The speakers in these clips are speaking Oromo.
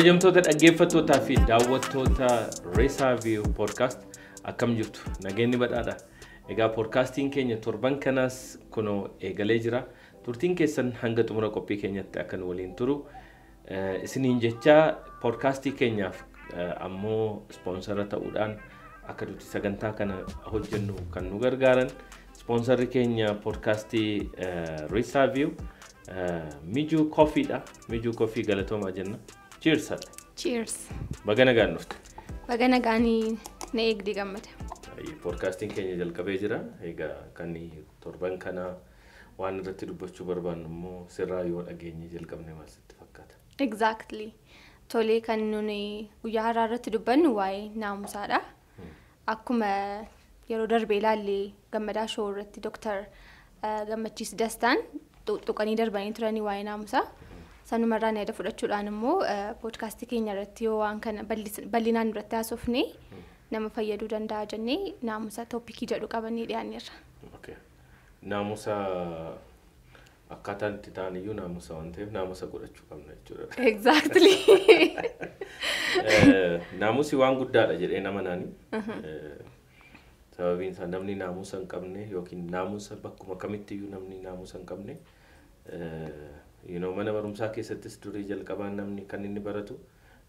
kabajamtoota dhaggeeffattootaa fi daawwattoota reesaaviyuu poodkaast akkam jirtu nageenni badhaadha egaa poodkaastiin keenya torban kanaas kunoo eegalee jira turtiin keessan hanga xumura qophii keenyatti akkan waliin turu isiniin jechaa poodkaastii keenyaaf ammoo ispoonsara ta'uudhaan akka duuti sagantaa kana hojjennu kan nu gargaaran ispoonsarri keenya poodkaastii reesaaviyuu mijuu kofiidha mijuu kofii galatoomaa jenna. Cheers. Cheers. Baga nagaan dhufte. Baga nagaanii na eegdee gammada. Poodkaastiin keenya jalqabee jira. Egaa kan torban kanaa waan irratti dubbachuu barbaannu immoo sirraa yoo dhageenye jalqabne maal sitti fakkaata? Exactly. Tolee kan nuni guyyaa haraa irratti dubbannu waa'ee naamusaadha. Akkuma yeroo darbee ilaalle gammadaa shoo irratti Dooktar Gammachiis Dastaan xuxuqanii darbanii turanii waa'ee naamusaa. sanu marraan yaada fudhachuudhaan immoo poodkaastii keenya irratti yoo waan kana bal'inaan irratti haasofne nama fayyaduu danda'a jennee naamusa toopikii jedhu qabanii dhiyaaneerra. Naamusa akkaataan itti ta'an iyyuu naamusa waan ta'eef naamusa godhachuu qabna jechuudha. Exactly. Naamusi waan guddaadha jedhee nama naani. Sababiin isaa namni naamusa hin qabne yookiin naamusa bakkuma kamitti iyyuu namni naamusa hin qabne. mana barumsaa keessattis durii jalqabaan namni kan inni baratu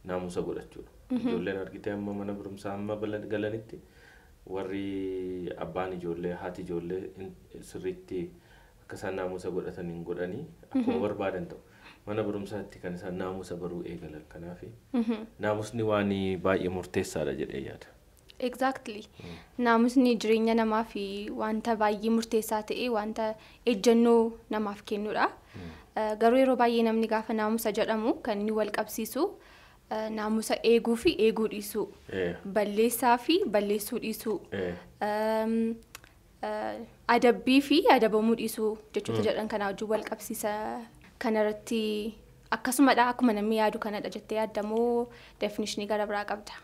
naamusa godhachuudha. Ijoolleen argitee amma mana barumsaa amma galanitti warri abbaan ijoollee haati ijoollee sirriitti akka isaan naamusa godhataniin godhanii akkuma barbaadan ta'u. Mana barumsaatti kan isaan naamusa baruu eegalan kanaafi naamusni waan baay'ee murteessaadha jedhee yaada. Exactly. Naamusni jireenya namaa fi wanta baay'ee murteessaa ta'e wanta ejjennoo namaaf kennudha. Hmm. Garuu yeroo baay'ee namni gaafa naamusa jedhamu kan inni walqabsiisu naamusa eeguu fi eeguu dhiisu balleessaa fi balleessuu dhiisu adabbii fi adabamuu dhiisu jechoota hmm. jedhan kanaa wajjin walqabsiisa qabsiisa kanarratti akkasumadha akkuma namni yaadu kanadha jettee yaaddamoo definishinii gara biraa qabda.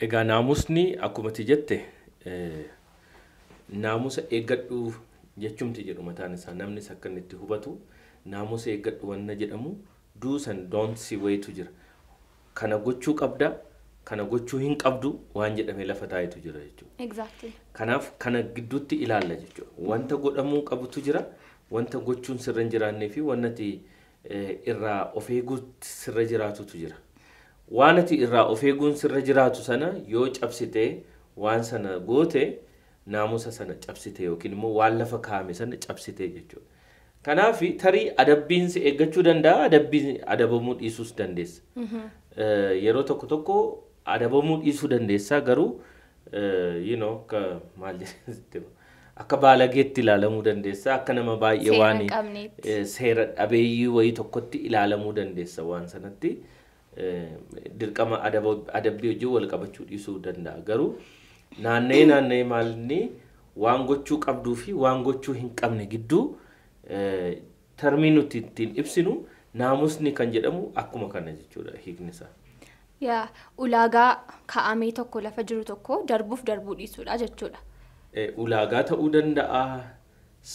Egaa naamusni akkumatti jette naamusa eeggadhu jechumti jedhu mataan isaa namnis akka inni itti hubatu naamusa eeggadhu wanna jedhamu do's and don'ts wayitu jira. Kana gochuu qabda kana gochuu hin qabdu waan jedhamee lafa taa'etu jira jechuudha. Kanaaf kana gidduutti ilaalla jechuudha. Wanta godhamuu qabutu jira wanta gochuun sirra hin jiraannee fi wanti irraa of eeguutti sirra jiraatutu jira. waan ati irraa of eeguun sirra jiraatu sana yoo cabsite waan sana goote naamusa sana cabsite yookiin immoo waan lafa kaa'ame sana cabsitee jechuudha. Kanaaf tarii adabbiin eeggachuu danda'a adabbiin adabamuu dhiisuus dandeessa. Mhm. Eh, yeroo tokko tokko adabamuu dhiisuu dandeessa garuu eh, maal akka baalageetti ilaalamuu dandeessa akka nama baay'ee eh, seera dhabeeyyii wayii tokkotti ilaalamuu dandeessa waan sanatti. Eh, dirqama adabbii wajjin wal qabachuu dhiisuu danda'a. Garuu naannee naanna'ee maalinni waan gochuu qabduu fi waan gochuu hin qabne gidduu eh, tarmii nuti ittiin ibsinu naamusni kan jedhamu akkuma kana jechuudha hiikni isaa. Yaa ulaagaa kaa'amee tokko lafa jiru tokko darbuuf darbuu dhiisudha jechuudha. Eh, ulaagaa ta'uu danda'a,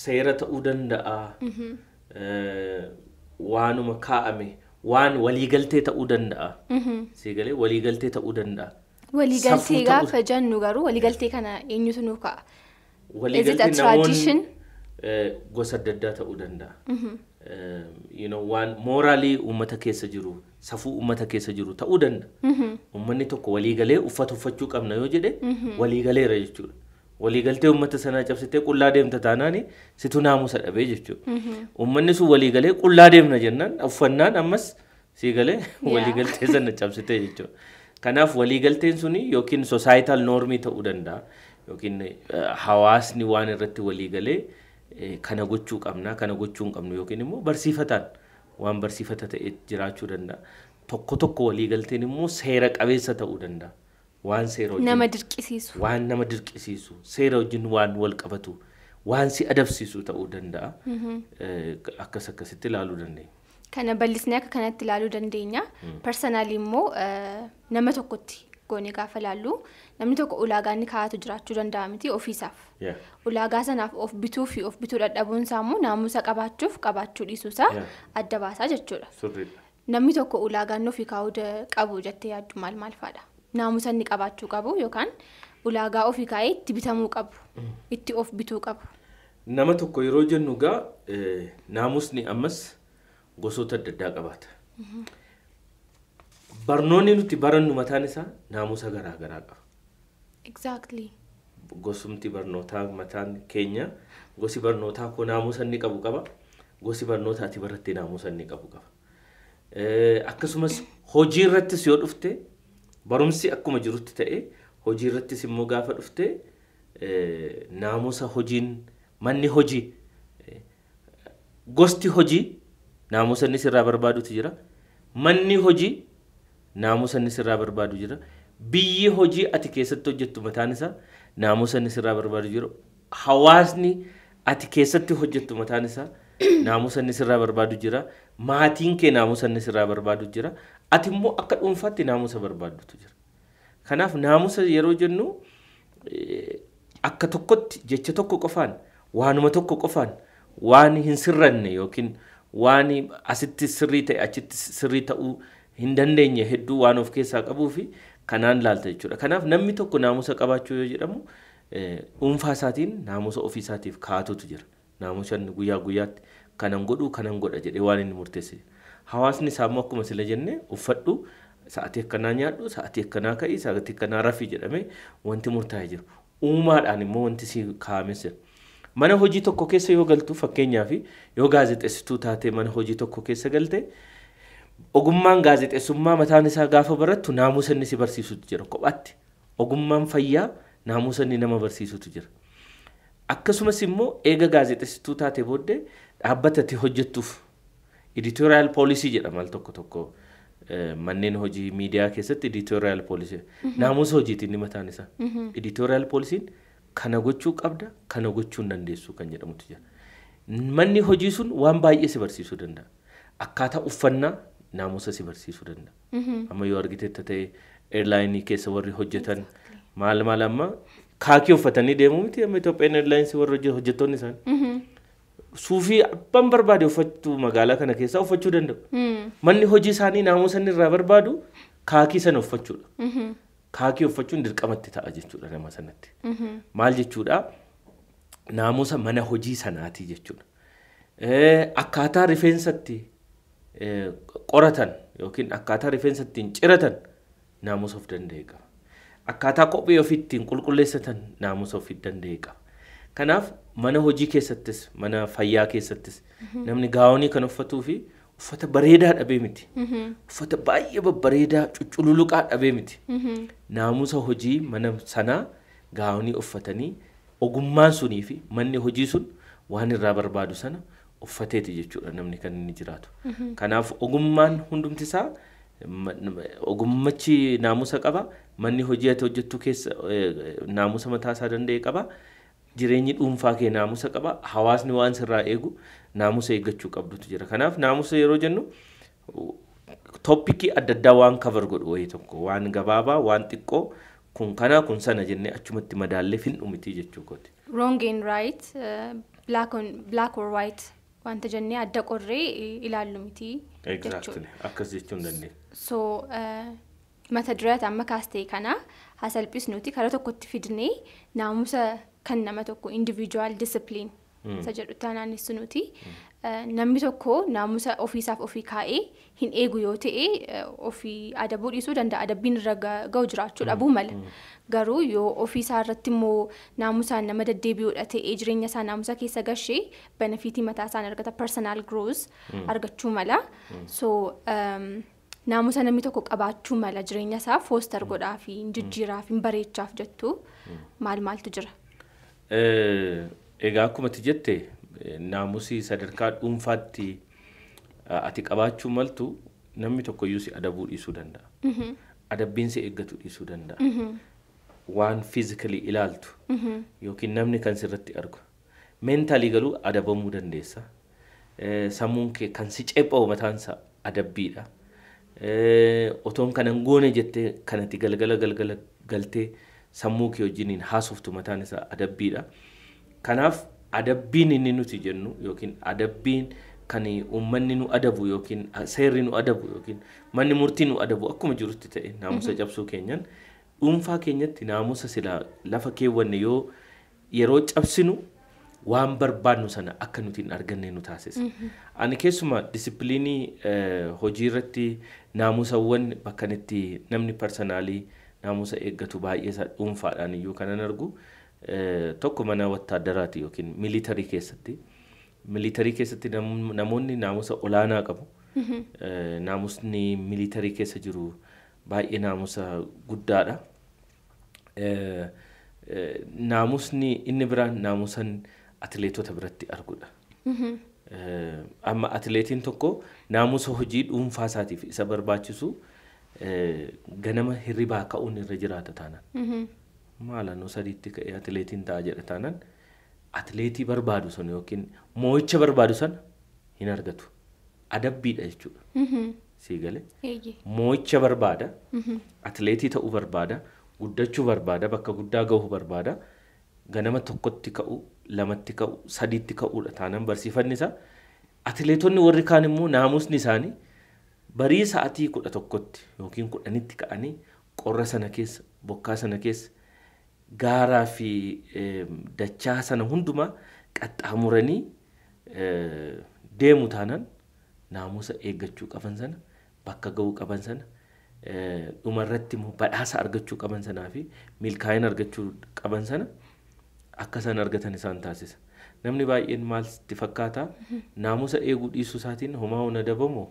seera ta'uu danda'a, mhm. waanuma kaa'ame. waan waliigaltee mm-hmm. ta'uu danda'a. Seegalee waliigaltee ta'uu danda'a. Waliigaltee gaafa jennu garuu waliigaltee kana eenyutu nu ka'a? Waliigaltee namoonni eh, gosa adda addaa ta'uu danda'a. Mm-hmm. Eh, waan mooraalii uummata keessa jiru safuu uummata keessa jiru ta'uu danda'a. Uummanni mm-hmm. tokko waliigalee uffata uffachuu qabna yoo jedhe waliigaleera jechuudha. waliigaltee uummata sanaa cabsitee qullaa deemta taanaani situ naamusa dhabee jechuudha. Uummanni mhm. sun waliigalee qullaa deemna jennaan uffannaan ammas sii galee waliigaltee sana cabsitee jechuudha. Kanaaf waliigalteen suni yookiin soosaayital noormii ta'uu danda'a yookiin eh, hawaasni waan irratti waliigalee eh, kana gochuu qabnaa kana gochuu hin qabnu yookiin immoo barsiifataan waan barsiifata ta'e jiraachuu danda'a. Tokko tokko waliigalteen immoo seera qabeessa ta'uu danda'a. waan seera hojjennu nama dirqisiisu waan waan wal qabatu waan si adabsiisu ta'uu danda'a. Mhm. Eh, akkas akkasitti ilaaluu dandeenya. Kana bal'isnee akka kanatti ilaaluu dandeenya. Hmm. Parsanaalii immoo eh, nama tokkotti goonee gaafa ilaallu namni tokko ulaagaanni kaa'atu jiraachuu danda'a miti ofiisaaf. Ulaagaa sanaaf of bituu fi of bituu dhadhabuun isaa immoo naamusa qabaachuuf qabaachuu dhiisuusaa adda baasaa jechuudha. Namni tokko ulaagaanni inni ofii qabu jettee yaaddu maal maal naamusa inni qabaachuu qabu yookaan ulaagaa ofii kaa'ee itti bitamuu qabu itti of bituu qabu. Nama tokko yeroo jennu gaa e, naamusni ammas gosoota adda addaa qabaata. Mm-hmm. Barnoonni nuti barannu mataan isaa naamusa garaa garaa qaba. Gosumti barnootaa mataan keenya gosi barnootaa koo naamusa inni qabu qaba. Gosi barnoota ati baratte naamusa inni qabu qaba. E, akkasumas hojii irrattis yoo dhufte barumsi akkuma jirutti ta'e hojii irrattis immoo gaafa dhufte naamusa hojiin manni hojii gosti hojii naamusa inni sirraa barbaadutu jira manni hojii naamusa inni sirraa barbaadu jira biyyi hojii ati keessatti hojjettu mataan isaa naamusa inni sirraa barbaadu jira hawaasni ati keessatti hojjettu mataan isaa naamusa inni sirraa barbaadu jira maatiin kee naamusa inni sirraa barbaadu jira ati immoo akka dhuunfaatti naamusa barbaaddutu jira. Kanaaf naamusa yeroo jennu eh, akka tokkotti jecha tokko qofaan waanuma tokko qofaan waan hin sirranne yookiin waan asitti sirrii ta'e achitti sirrii ta'uu hin dandeenye hedduu waan of keessaa qabuu fi kanaan laalta jechuudha. Kanaaf namni tokko naamusa qabaachuu yoo jedhamu eh, dhuunfaa isaatiin naamusa ofii isaatiif kaa'atutu jira. Naamusa guyyaa guyyaatti kanan godhuu kanan godha jedhee waan inni murteesse. hawaasni isaa ammoo akkuma sila jenne uffadhu sa'atii akkanaa nyaadhu sa'atii akkanaa ka'ii sa'atii akkanaa rafii jedhame wanti murtaa'ee jiru uumaadhaan immoo wanti si kaa'amee jira. Mana hojii tokko keessa yoo galtu fakkeenyaaf yoo gaazexeessituu taatee mana hojii tokko keessa galte ogummaan gaazexeessummaa mataan isaa gaafa barattu naamusa inni si barsiisutu jira kophaatti ogummaan fayyaa naamusa inni nama barsiisutu jira. Akkasumas immoo eega gaazexeessituu taatee booddee dhaabbatatti hojjettuuf editooriyaal poolisii jedhama al tokko tokko eh, manneen hojii miidiyaa keessatti editooriyaal poolisii mhm. naamusa hojiitiin inni mataan isaa mhm. editooriyaal poolisiin kana gochuu qabda kana gochuu hin kan jedhamutu jira. Manni hojii sun waan baay'ee si barsiisuu danda'a. Akkaataa uffannaa naamusa si barsiisuu danda'a. Mhm. Amma yoo argiteetta ta'e eerlaayinii keessa warri hojjetan maal maal ammaa kaakii uffatanii deemuu miti amma Itoophiyaan Airlines warri hojjettoonni isaanii. suufii abbaan barbaade uffachuu magaalaa kana keessaa uffachuu danda'u. Hmm. Manni hojii isaanii naamusa irraa barbaadu kaakii sana uffachuudha. Mm-hmm. Kaakii uffachuun dirqamatti ta'a jechuudha nama sanatti. Mm-hmm. Maal jechuudha naamusa mana hojii sanaati jechuudha. Akkaataa rifeensatti qoratan yookiin akkaataa rifeensa ittiin ciratan naamusa of danda'e qaba. Akkaataa kophee ofii ittiin qulqulleessatan naamusa ofii danda'e qaba. Kanaaf mana hojii keessattis mana fayyaa keessattis namni gaawonii kan uffatuu fi uffata bareedaa dhabee miti. Uffata baay'ee babbareedaa cucululuqaa dhabee miti. Naamusa hojii mana sanaa gaawonii uffatanii ogummaan sunii fi manni hojii sun waan irraa barbaadu sana uffateeti jechuudha namni kan inni jiraatu. Kanaaf ogummaan hundumtisaa ogummachi naamusa qaba manni hojii ati hojjettu keessa eh, naamusa mataa isaa danda'e qaba. jireenyi dhuunfaa kee naamusa qaba. Hawaasni waan sirraa eegu naamusa eeggachuu qabdutu jira. Kanaaf naamusa yeroo jennu toppikii adda addaa waan kabar godhu wayii tokko waan gabaabaa waan xiqqoo kun kanaa kun sana jennee achumatti madaallee findhumitii jechuu kooti. Wrong and right black on, black or white wanta jennee adda qorree ilaallu miti jechuudha. Akkas jechuun dandeenya. So mata duree amma kaas ta'e kana haa salphisnuuti karaa tokkotti fidnee naamusa kan nama tokko individual discipline isa jedhutti aanaanis nuti namni tokko naamusa ofiisaaf ofii kaa'ee hin eegu yoo ta'e ofii adabuu dhiisuu danda'a adabbiin irra ga'u jiraachuu dhabuu mala garuu yoo ofiisaa irratti immoo naamusaan nama deddeebi'uudha ta'ee jireenya isaa naamusa keessa gashee benefitii mataa isaan argata personal growth argachuu mala so naamusa namni tokko qabaachuu mala jireenya isaa fooster fi hin jijjiiraa fi hin bareechaaf jettu maal maaltu jira. Egaa akkuma ati jette naamusii sadarkaa dhuunfaatti ati qabaachuu maltu namni tokko iyyuu si adabuu dhiisuu danda'a. Adabbiin si eeggatu dhiisuu danda'a. Waan fiizikalii ilaaltu yookiin namni kan sirratti argu. Meentaalii galuu adabamuu dandeessa. Sammuun kee kan si ceepha'u mataansa adabbiidha. Otoon kanan goone jettee kanatti galgala galgala galtee. sammuu kee wajjiniin haasoftu mataan isaa adabbiidha. Kanaaf adabbiin inni nuti jennu yookiin adabbiin kan uummanni nu adabu yookiin seerri nu adabu yookiin manni murtii nu adabu akkuma jirutti ta'e naamusa cabsuu keenyan dhuunfaa keenyatti naamusa silaa lafa keewwanne yoo yeroo cabsinu waan barbaannu sana akka nuti hin arganne nu taasisa. Ani keessumaa disipiliinii hojii irratti naamusawwan bakka namni parsanaalii naamusa eeggatu baay'eesaa dhuunfaadhaan iyyuu kanan argu tokko mana wattaaddaraati yookiin miilitarii keessatti. Miilitarii keessatti namoonni naamusa olaanaa qabu. Naamusni miilitarii keessa jiru baay'ee naamusa guddaadha. Naamusni inni biraan naamusan atileetota biratti argudha. Amma atileetiin tokko naamusa hojii dhuunfaa isaatiif isa barbaachisu. ganama hirribaa ka'uun irra jiraata taanaan. Mm-hmm. Maalannoo sadiitti ka'ee atileetiin ta'a jedha taanaan atileetii barbaadu sun yookiin moo'icha barbaadu sana hin argatu. Adabbiidha jechuudha. Mm-hmm. Sii galee. Moo'icha barbaada. Mm-hmm. Atileetii ta'uu barbaada. Guddachuu barbaada. Bakka guddaa ga'uu barbaada. Ganama tokkotti ka'u, lamatti ka'uu sadiitti ka'uudha taanaan barsiifanni Atileetonni warri kaan immoo naamusni isaanii. barii sa'atii kudha tokkotti yookiin kudhanitti ka'anii qorra sana keessa bokkaa sana keessa gaaraa fi dachaa sana hundumaa qaxxaamuranii deemu taanaan naamusa eeggachuu qaban sana bakka ga'uu qaban sana dhumarratti immoo badhaasa argachuu qaban sanaa fi milkaa'ina argachuu qaban sana akka isaan argatan isaan taasisa. Namni baay'een maal itti fakkaata? Naamusa eeguu dhiisuu isaatiin homaa hona dabamoo?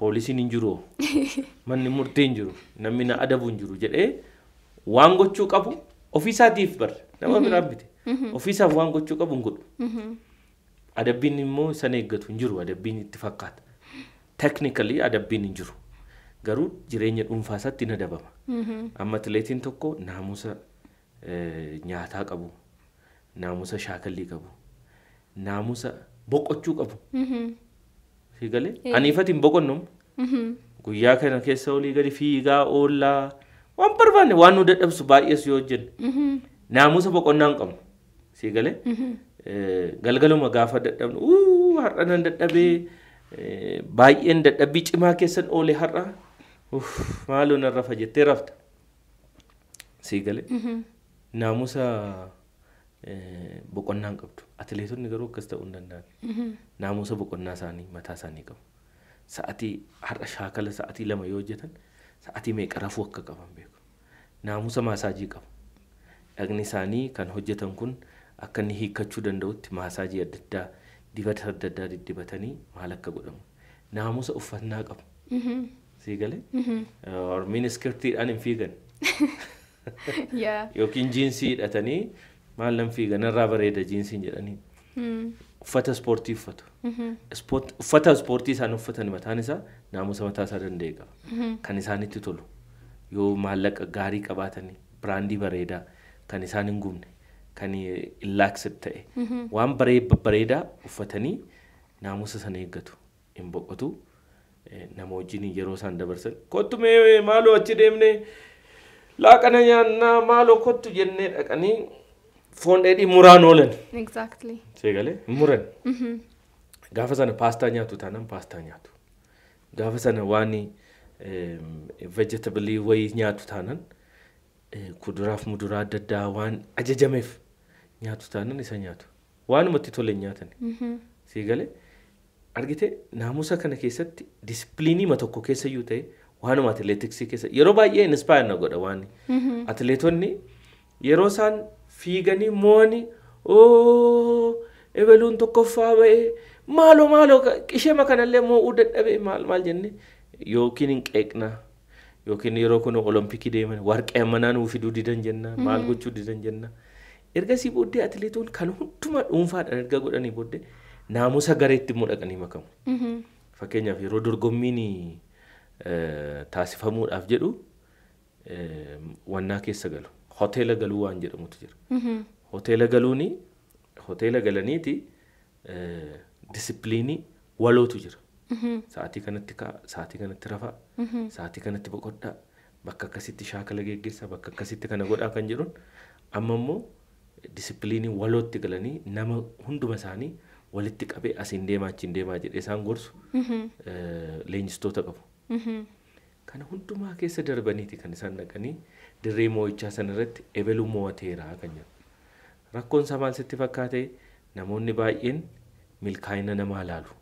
poolisiin hin jiru manni murtii hin jiru namni adabu hin jiru jedhee eh, waan gochuu qabu ofiisaatiif bar nama mhm. biraa bite mhm. ofiisaaf waan gochuu qabu hin mhm. godhu adabbiin immoo san eeggatu hin jiru adabbiin itti fakkaata teeknikalii adabbiin hin garuu jireenya dhuunfaa hin adabama amma atileetiin tokko naamusa eh, nyaataa qabu naamusa shaakallii qabu naamusa boqochuu qabu. fiigalee ani ifatiin guyyaa kana keessa olii gadi fiigaa oollaa waan barbaanne waan nu dadhabsu baay'ees yoo hojjenne naamusa boqonnaa hin qabnu fiigalee galgaluma gaafa dadhabnu uuu har'a nan dadhabee baay'een dadhabbii cimaa keessan oole har'a maaloo nan jettee rafta fiigalee naamusa. boqonnaan qabdu atileetonni garuu akkas ta'uu hin danda'an naamusa boqonnaa isaanii mataa isaanii qabu. Sa'atii har'a shaakala sa'atii lama yoo hojjetan sa'atii meeqa rafuu akka qaban beeku. Naamusa maasaajii qabu. Dhagni isaanii kan hojjetan kun akka inni hiikkachuu danda'utti maasaajii adda addaa dibata adda addaa diddibatanii maal akka godhamu. Naamusa uffannaa qabu. Sii galee? Ormiin iskirtiidhaan hin fiigan. Yookiin jiinsii hidhatanii maallan fiigan irraa bareeda jiinsiin jedhanii. Hmm. Uffata ispoortii uffatu. Hmm. Uffata ispoortii isaan uffatan mataan isaa naamusa mataa isaa danda'e qaba. Hmm. Kan isaanitti tolu yoo maallaqa gaarii qabaatanii biraandii bareedaa kan isaan hin gubne kan illaaksib ta'e waan bareedaa uffatanii naamusa sana eeggatu hin boqotu eh, nama wajjin yeroo isaan dabarsan kottu mee maaloo achi deemne laaqana nyaannaa maaloo kottu jennee dhaqanii. foon dheedhii muraan oolan. Seegalee muran. Mm-hmm. Gaafa sana paastaa nyaatu taanaan paastaa nyaatu. Gaafa sana waan vegetabilii wayii nyaatu taanaan eh, kuduraaf muduraa adda addaa waan ajajameef nyaatu taanaan isa nyaatu. Waanumatti toleen nyaatan. Mm-hmm. Seegalee argitee naamusa kana keessatti dispiliiniima tokko keessayyuu ta'e waanuma atileetiksii keessa yeroo baay'ee inspire na godha waan mm-hmm. atileetonni yeroo isaan fiiganii mooni oo ebeluun tokkoffaa ba'ee maaloo maaloo qisheema kanallee moo'uu dadhabee maal maal jenne yookiin hin qeeqnaa yookiin yeroo kun olompikii deeman warqee manaa nuu fiduu didan jenna maal gochuu didan jenna. Ergasii booddee atileetoon kan hundumaa dhuunfaadhaan erga godhanii booddee naamusa gareetti immoo dhaqanii makamu. Fakkeenyaaf yeroo dorgommiin taasifamuudhaaf jedhu wannaa keessa galu. hoteela galuu waan jedhamutu jira. Mm-hmm. Hoteela galaniiti eh, disippiliinii walootu jira. Mm-hmm. Sa'aatii kanatti ka'a, sa'aatii kanatti rafaa, mm-hmm. sa'aatii kanatti boqodhaa, bakka akkasitti shaakala geggeessaa, bakka akkasitti kana godhaa kan jedhuun amma immoo disippiliinii walootti galanii nama hunduma isaanii walitti qabee asiin deemaa achiin deemaa jedhee isaan gorsu eh, leenjistoota qabu. kana hundumaa keessa darbaniiti kan isaan dhaqanii dirree moo'ichaa sanarratti ebalumooteeraa kan jedhu. Rakkoon isaa maal sitti fakkaate namoonni baay'een milkaa'ina namaa ilaalu.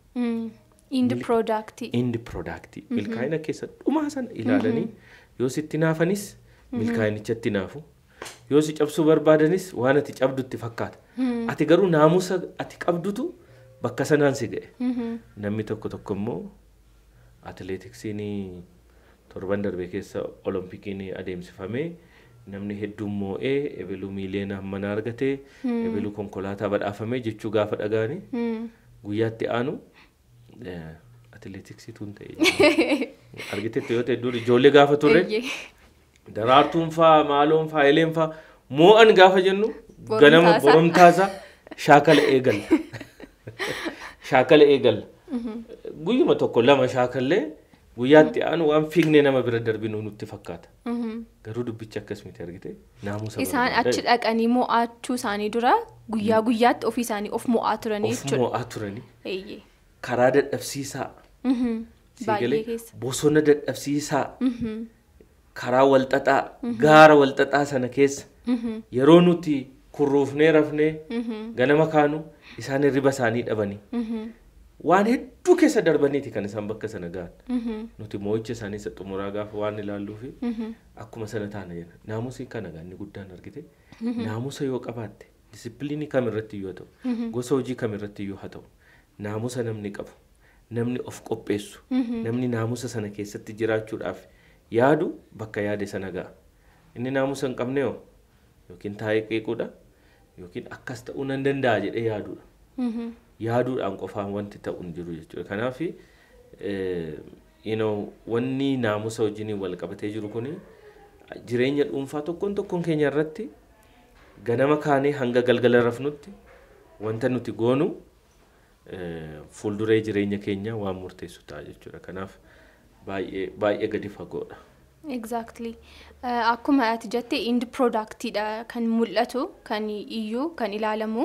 Indi piroodaaktii. Indi piroodaaktii. Milkaa'ina keessa dhumaa sana ilaalanii yoo sitti naafanis milkaa'inichatti naafu. Yoo si cabsuu barbaadanis waan ati cabdu itti fakkaata. Ati garuu naamusa ati qabdutu bakka sanaan si ga'e. Namni tokko tokko immoo atileetiksiinii. torban darbe keessa olompikiin adeemsifamee namni hedduun moo'ee ebiluu miiliyoona hammanaa argatee hmm. ebiluu konkolaataa badhaafamee jechuu gaafa dhagaani hmm. guyyaatti aanu atileetiksiituun ta'e argitetti yoo ta'e dur ijoollee gaafa turre daraartuun faa maaloon faa eleen faa moo'an gaafa jennu ganama boromtaasaa shaakala eegalla shaakala eegalla mhm. guyyuma tokko lama shaakallee. guyyaatti aanu waan fiigne nama bira darbinu nutti fakkaata. Mhm. Garuu dubbicha akkas miti argite Isaan achi dhaqanii mo'aachuu isaanii dura guyyaa hmm. guyyaatti ofii isaanii of mo'aa turanii turanii. Karaa dadhabsiisaa. Mhm. Bosona dadhabsiisaa. Mhm. Karaa walxaxaa gaara walxaxaa sana keessa yeroo nuti kurruufnee rafnee ganama kaanu isaan riba isaanii dhabanii. waan hedduu keessa darbaniiti kan isaan bakka sana ga'an. Mm-hmm. Nuti moo'icha isaanii isa xumuraa gaafa waan ilaalluu fi mm-hmm. akkuma sana taana jenna. Naamusi kana gaanni guddaan argite. Mm-hmm. Naamusa yoo qabaatte disipiliinii kam irratti yoo ta'u gosa hojii kam irratti yoo haa ta'u naamusa namni qabu namni of qopheessu namni naamusa sana keessatti jiraachuudhaaf yaadu bakka yaade sana ga'a. Inni naamusa hin qabne yoo yookiin taa'ee qeequudha yookiin akkas ta'uu nan danda'a jedhee yaadudha. yaaduudhaan qofaan wanti ta'u hin jiru jechuudha. Kanaaf wanni naamusa wajjin wal qabatee jiru kun jireenya dhuunfaa tokkoon tokkoon keenya irratti ganama kaanee hanga galgala rafnutti wanta nuti goonu fuulduree jireenya keenya waan murteessu ta'a jechuudha. Kanaaf baay'ee gadi fagoodha. Exactly. Akkuma ati jettee indi product kan mul'atu kan iyyuu kan ilaalamu.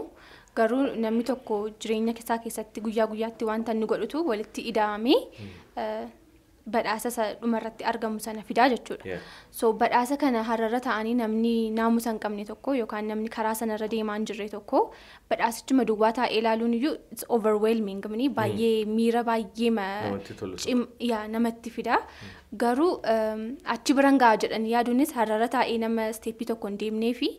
Garuu namni tokko jireenya isaa keessatti guyyaa guyyaatti wanta inni godhutu walitti ida'amee hmm. eh, badhaasa isa dhumarratti argamu sana fidaa jechuudha. So badhaasa kana hararra ta'anii namni naamusa hin qabne tokko yookaan namni karaa sanarra deemaan jirre tokko badhaasichuma duwwaa taa'ee ilaaluun iyyuu it's overwhelming hmm. baay'ee miira baay'ee namatti fida. Hmm. Garuu ehm, achi biran ga'a jedhanii yaaduunis hararra taa'ee nama steeppii tokko hin deemnee fi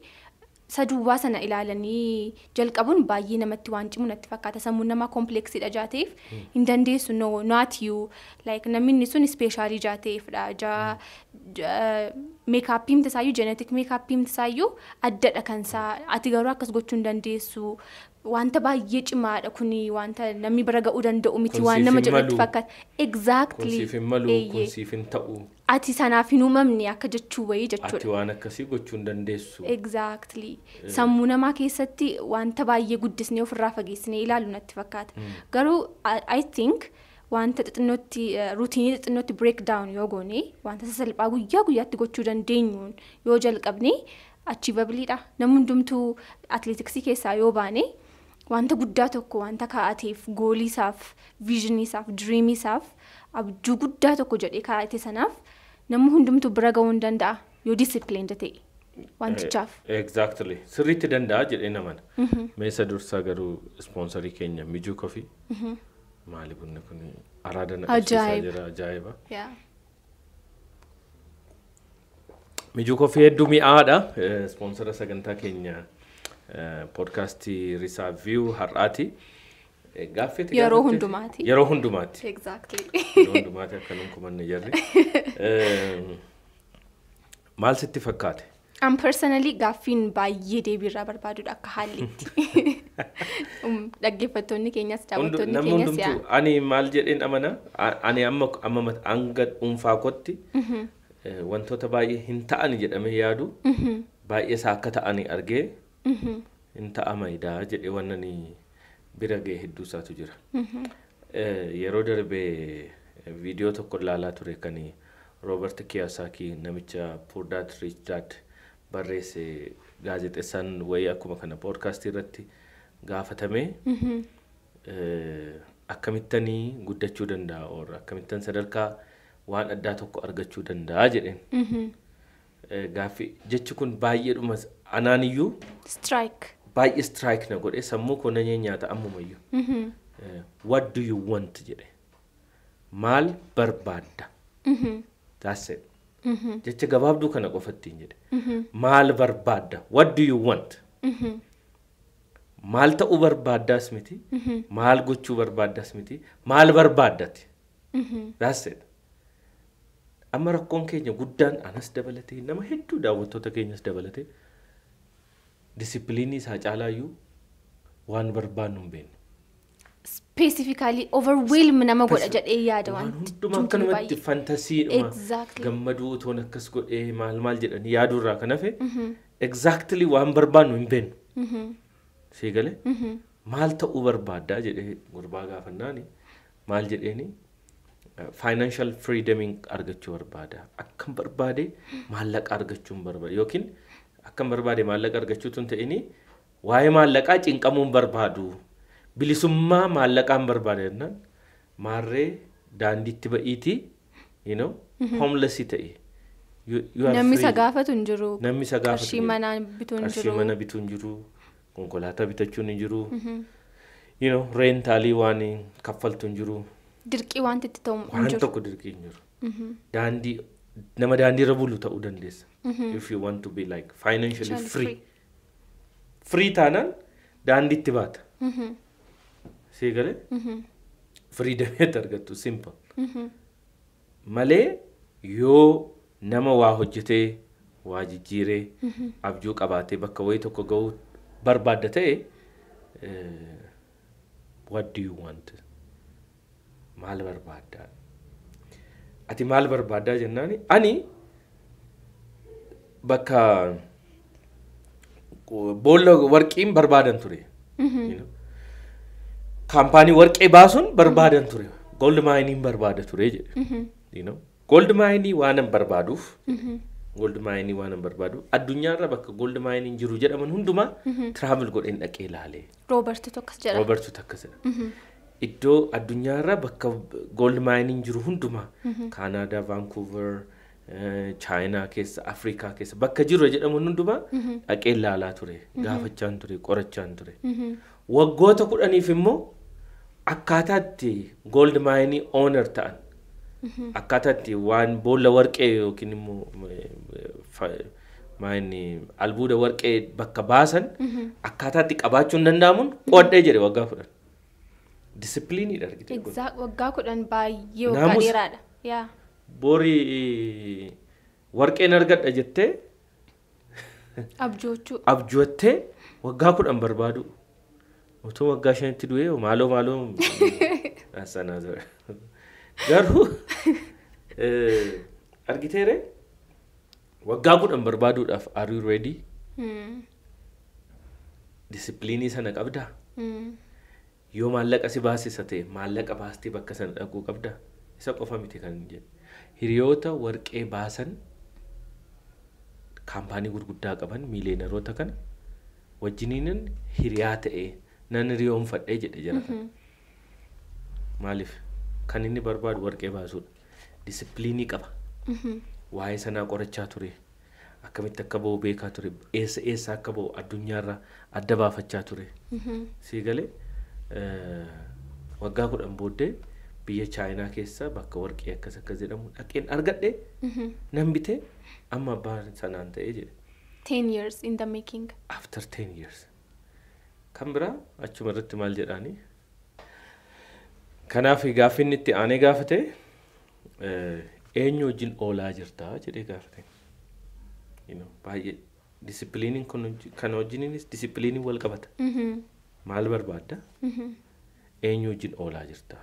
isa duwwaa sana ilaalanii jalqabuun baay'ee namatti waan cimu natti fakkaata sammuun namaa koompileeksiidha jaateef hmm. hin dandeessu no not you like namni sun ispeeshaalii jaateefdha jaa meekaappii himti isaayyuu jeeneetik meekaappii himti isaayyuu addadha kan isaa ati garuu akkas gochuu hin dandeessu wanta baay'ee cimaadha kuni wanta namni bira ga'uu danda'u miti waan nama jedhu natti fakkaata exactly kunsiif hin malu kunsiif hin ta'u ati sanaaf hin uumamne akka jechuu wayii jechuudha. Ati waan akkasii gochuu hin dandeessu. Exactly. Sammuu namaa keessatti wanta baay'ee guddisnee ofirraa fageessinee ilaalu natti fakkaata. Garuu I think wanta xixinnootti ruutiinii xixinnootti break down yoo goone wanta sasalphaa guyyaa guyyaatti gochuu dandeenyuun yoo jalqabne achiivaabiliidha. Namni hundumtuu atileetiksii keessaa yoo baane wanta guddaa tokko wanta kaa'ateef gooliisaaf viizhiniisaaf diriimiisaaf abjuu guddaa tokko jedhee kaa'ate sanaaf namni hundumtu bira ga'uu hin danda'a yoo disipiliinda ta'e eh, wantichaaf. Exactly sirriitti danda'a jedhee namana. Mhm. Meeshaa dursaa garuu ispoonsorii mhm. keenya ah. mijuu kofi. Eh, Maali bunni araada naqabsiisaa jira ajaa'iba. Ah. Mijuu eh, kofi hedduu mi'aadha. ispoonsora sagantaa keenya poodkaastii Risaaviyuu har'aati. Gaaffeetti yeroo hundumaati. Yeroo hundumaati. Yeroo hundumaati akkanum kumanne jarri. Maal sitti fakkaate? An personally gaaffiin baay'ee deebiirraa barbaadudha akka haallitti. Dhaggeeffattoonni keenyas daawwattoonni keenyas yaa. Ani maal jedheen amana ani amma amma hanga dhuunfaa kotti wantoota baay'ee hin ta'an jedhamee yaadu baay'ee isaa akka ta'an argee hin ta'amaidaa jedhee wannanii. bira ga'ee hedduusaatu jira. Yeroo darbee viidiyoo tokko ilaalaa ture kan Roobert Kiyasaakii namicha Poor Dad Rich Dad barreesse gaazexeessaan wayii akkuma kana poodkaastii irratti gaafatame. Akkamittanii guddachuu danda'a oora akkamittan sadarkaa waan addaa tokko argachuu danda'a jedheen. Gaaffii jechi kun baay'eedhumas anaaniyyuu. iyyuu. Strike. baay'ee strike na godhe sammuu koo na nyaata ammumayyuu. Mm-hmm. Eh, what do you want jedhe maal barbaadda. Mm-hmm. That's it. Mm-hmm. Jecha gabaabduu kana qofa ittiin jedhe maal barbaadda what do you want. Maal ta'uu barbaaddaas miti maal gochuu barbaaddaas miti maal barbaaddati. That's it. Amma rakkoon keenya guddaan anas dabalatee nama hedduu daawwattoota keenyas dabalatee. ዲሲፕሊኒ ሳጫላዩ ዋን በርባን ኑን ቤን ስፔሲፊካሊ ኦቨርዌልም nama godha jedhee yaada waan hundumaa akkanumatti fantasiidhuma gammaduu utoon akkas godhee maal maal jedhanii yaaduu irraa kan hafe egzaaktili waan barbaannu hin beennu si gale maal ta'uu barbaaddaa jedhee gurbaa gaafannaani maal jedheeni faayinaanshiyal firiidamiin argachuu barbaada akkam barbaade maallaqa argachuun barbaada yookiin akkam barbaade maallaqa argachuutuun hin ta'ini waa'ee maallaqaa cinqamuun barbaadu bilisummaa maallaqaan barbaade jennaan maarree daandiitti ba'iiti you know homelessi ta'e. Namni isa gaafatu hin jiru. Namni isa gaafatu qarshii manaa bituu hin jiru. Qarshii mana bituu hin jiru. Konkolaataa bitachuun hin jiru. You know reentaalii waan kaffaltu hin jiru. Dirqii wanti itti ta'u hin jiru. Waan tokko dirqii hin jiru. Daandii nama daandiira bulu ta'uu dandeessa. Mhm. If you want to be like financially free. Free taanaan daandiitti baata. Mhm. See galee? Freedomeet argattu simple. Mhm. Malee yoo nama waa hojjetee waa jijjiiree abjuu qabaatee bakka wayii tokko ga'uu barbaadda ta'e eh, what do you want? Maal barbaaddaa? ati maal barbaaddaa jennaani ani bakka boolla warqiin barbaadan ture. Mhm. Kaampaanii warqee baasuun barbaadan ture. Gold barbaada ture jedhe. Mhm. Gold maayinii waan barbaaduuf mhm. waan addunyaarra bakka gold jiru jedhaman hundumaa tiraavel godheen dhaqee ilaalee. Roobartu iddoo addunyaarra bakka gold mining jiru hundumaa mhm. kaanaadaa vaankoover eh, chaayinaa keessa afrikaa keessa bakka jiru jedhamu hundumaa mhm. dhaqee ilaalaa ture mhm. gaafachaan ture qorachaan ture waggoota kudhaniif immoo akkaataa gold mining owner ta'an akkaataa itti waan boolla warqee yookiin immoo eh, albuuda warqee bakka baasan akkaataa itti qabaachuun danda'amuun qoodhee jedhe waggaa fudhan. disipiliinidha argite waggaa kudhan baay'ee waggaa dheeraadha borii warqeen argadha jettee abjoochuu abjoottee waggaa kudhan barbaadu Otoo waggaa shanitti du'ee maaloo maaloo asanaa garuu argiteere waggaa kudhan barbaaduudhaaf are you ready disipiliinii sana qabdaa yoo maallaqa si baasisa ta'e maallaqa baastee bakka sana dhaquu qabda isa qofa miti kan hiriyoota warqee baasan kaampaanii gurguddaa qaban miileenaroota kana wajjiniin hiriyaa ta'e nan hiriyoonfadhee jedhe jira mm-hmm. maaliif kan inni barbaadu warqee baasuudha disipiliinii qaba mm-hmm. waa'ee sanaa qorachaa ture akkamitti akka ba'u beekaa ture eessa eessa akka ba'u addunyaarraa adda baafachaa ture mm-hmm. sii galee. waggaa kudhan booddee biyya chaayinaa keessa bakka warqii akkas akkas jedhamu dhaqeen argadhe mhm. nan bitee amma abbaan sanaan ta'ee jedhe. Ten years in the making. After ten years. Kan biraa achuma irratti maal jedhaani. Kanaaf gaaffinni itti aanee gaafate eenyu wajjin oolaa jirtaa jedhee gaafate. Baay'ee disipiliiniin kana wajjiniinis disipiliinii wal qabata. Mhm. maal barbaadda? eenyu wajjin oolaa jirta?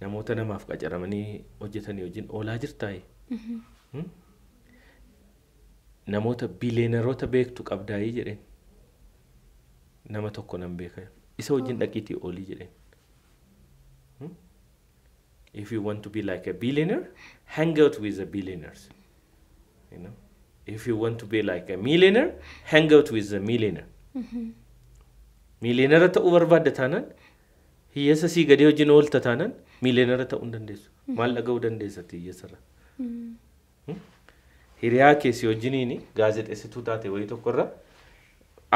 namoota namaaf qacaramanii hojjetanii wajjin oolaa jirtaayi? Hmm? namoota bileenaroota beektu qabdaayii jedheen nama tokko nan beekan isa wajjin oh. dhaqiitii oolii jedheen. Hmm? If you want to be like a billionaire, hang out with the billionaires. If you want to be like a millionaire, hang out with the millionaire. Mm-hmm. miiliyinara ta'uu barbaadda taanaan hiyyeessa sii gadee hojiin oolta taanaan miiliyinara ta'uu hin dandeessu. Maal hmm. dhaga'uu dandeessa hiyyeessarra. Hmm. Hmm? Hiriyaa keessi hojiiniin gaazexeessituu taate wayii tokkorra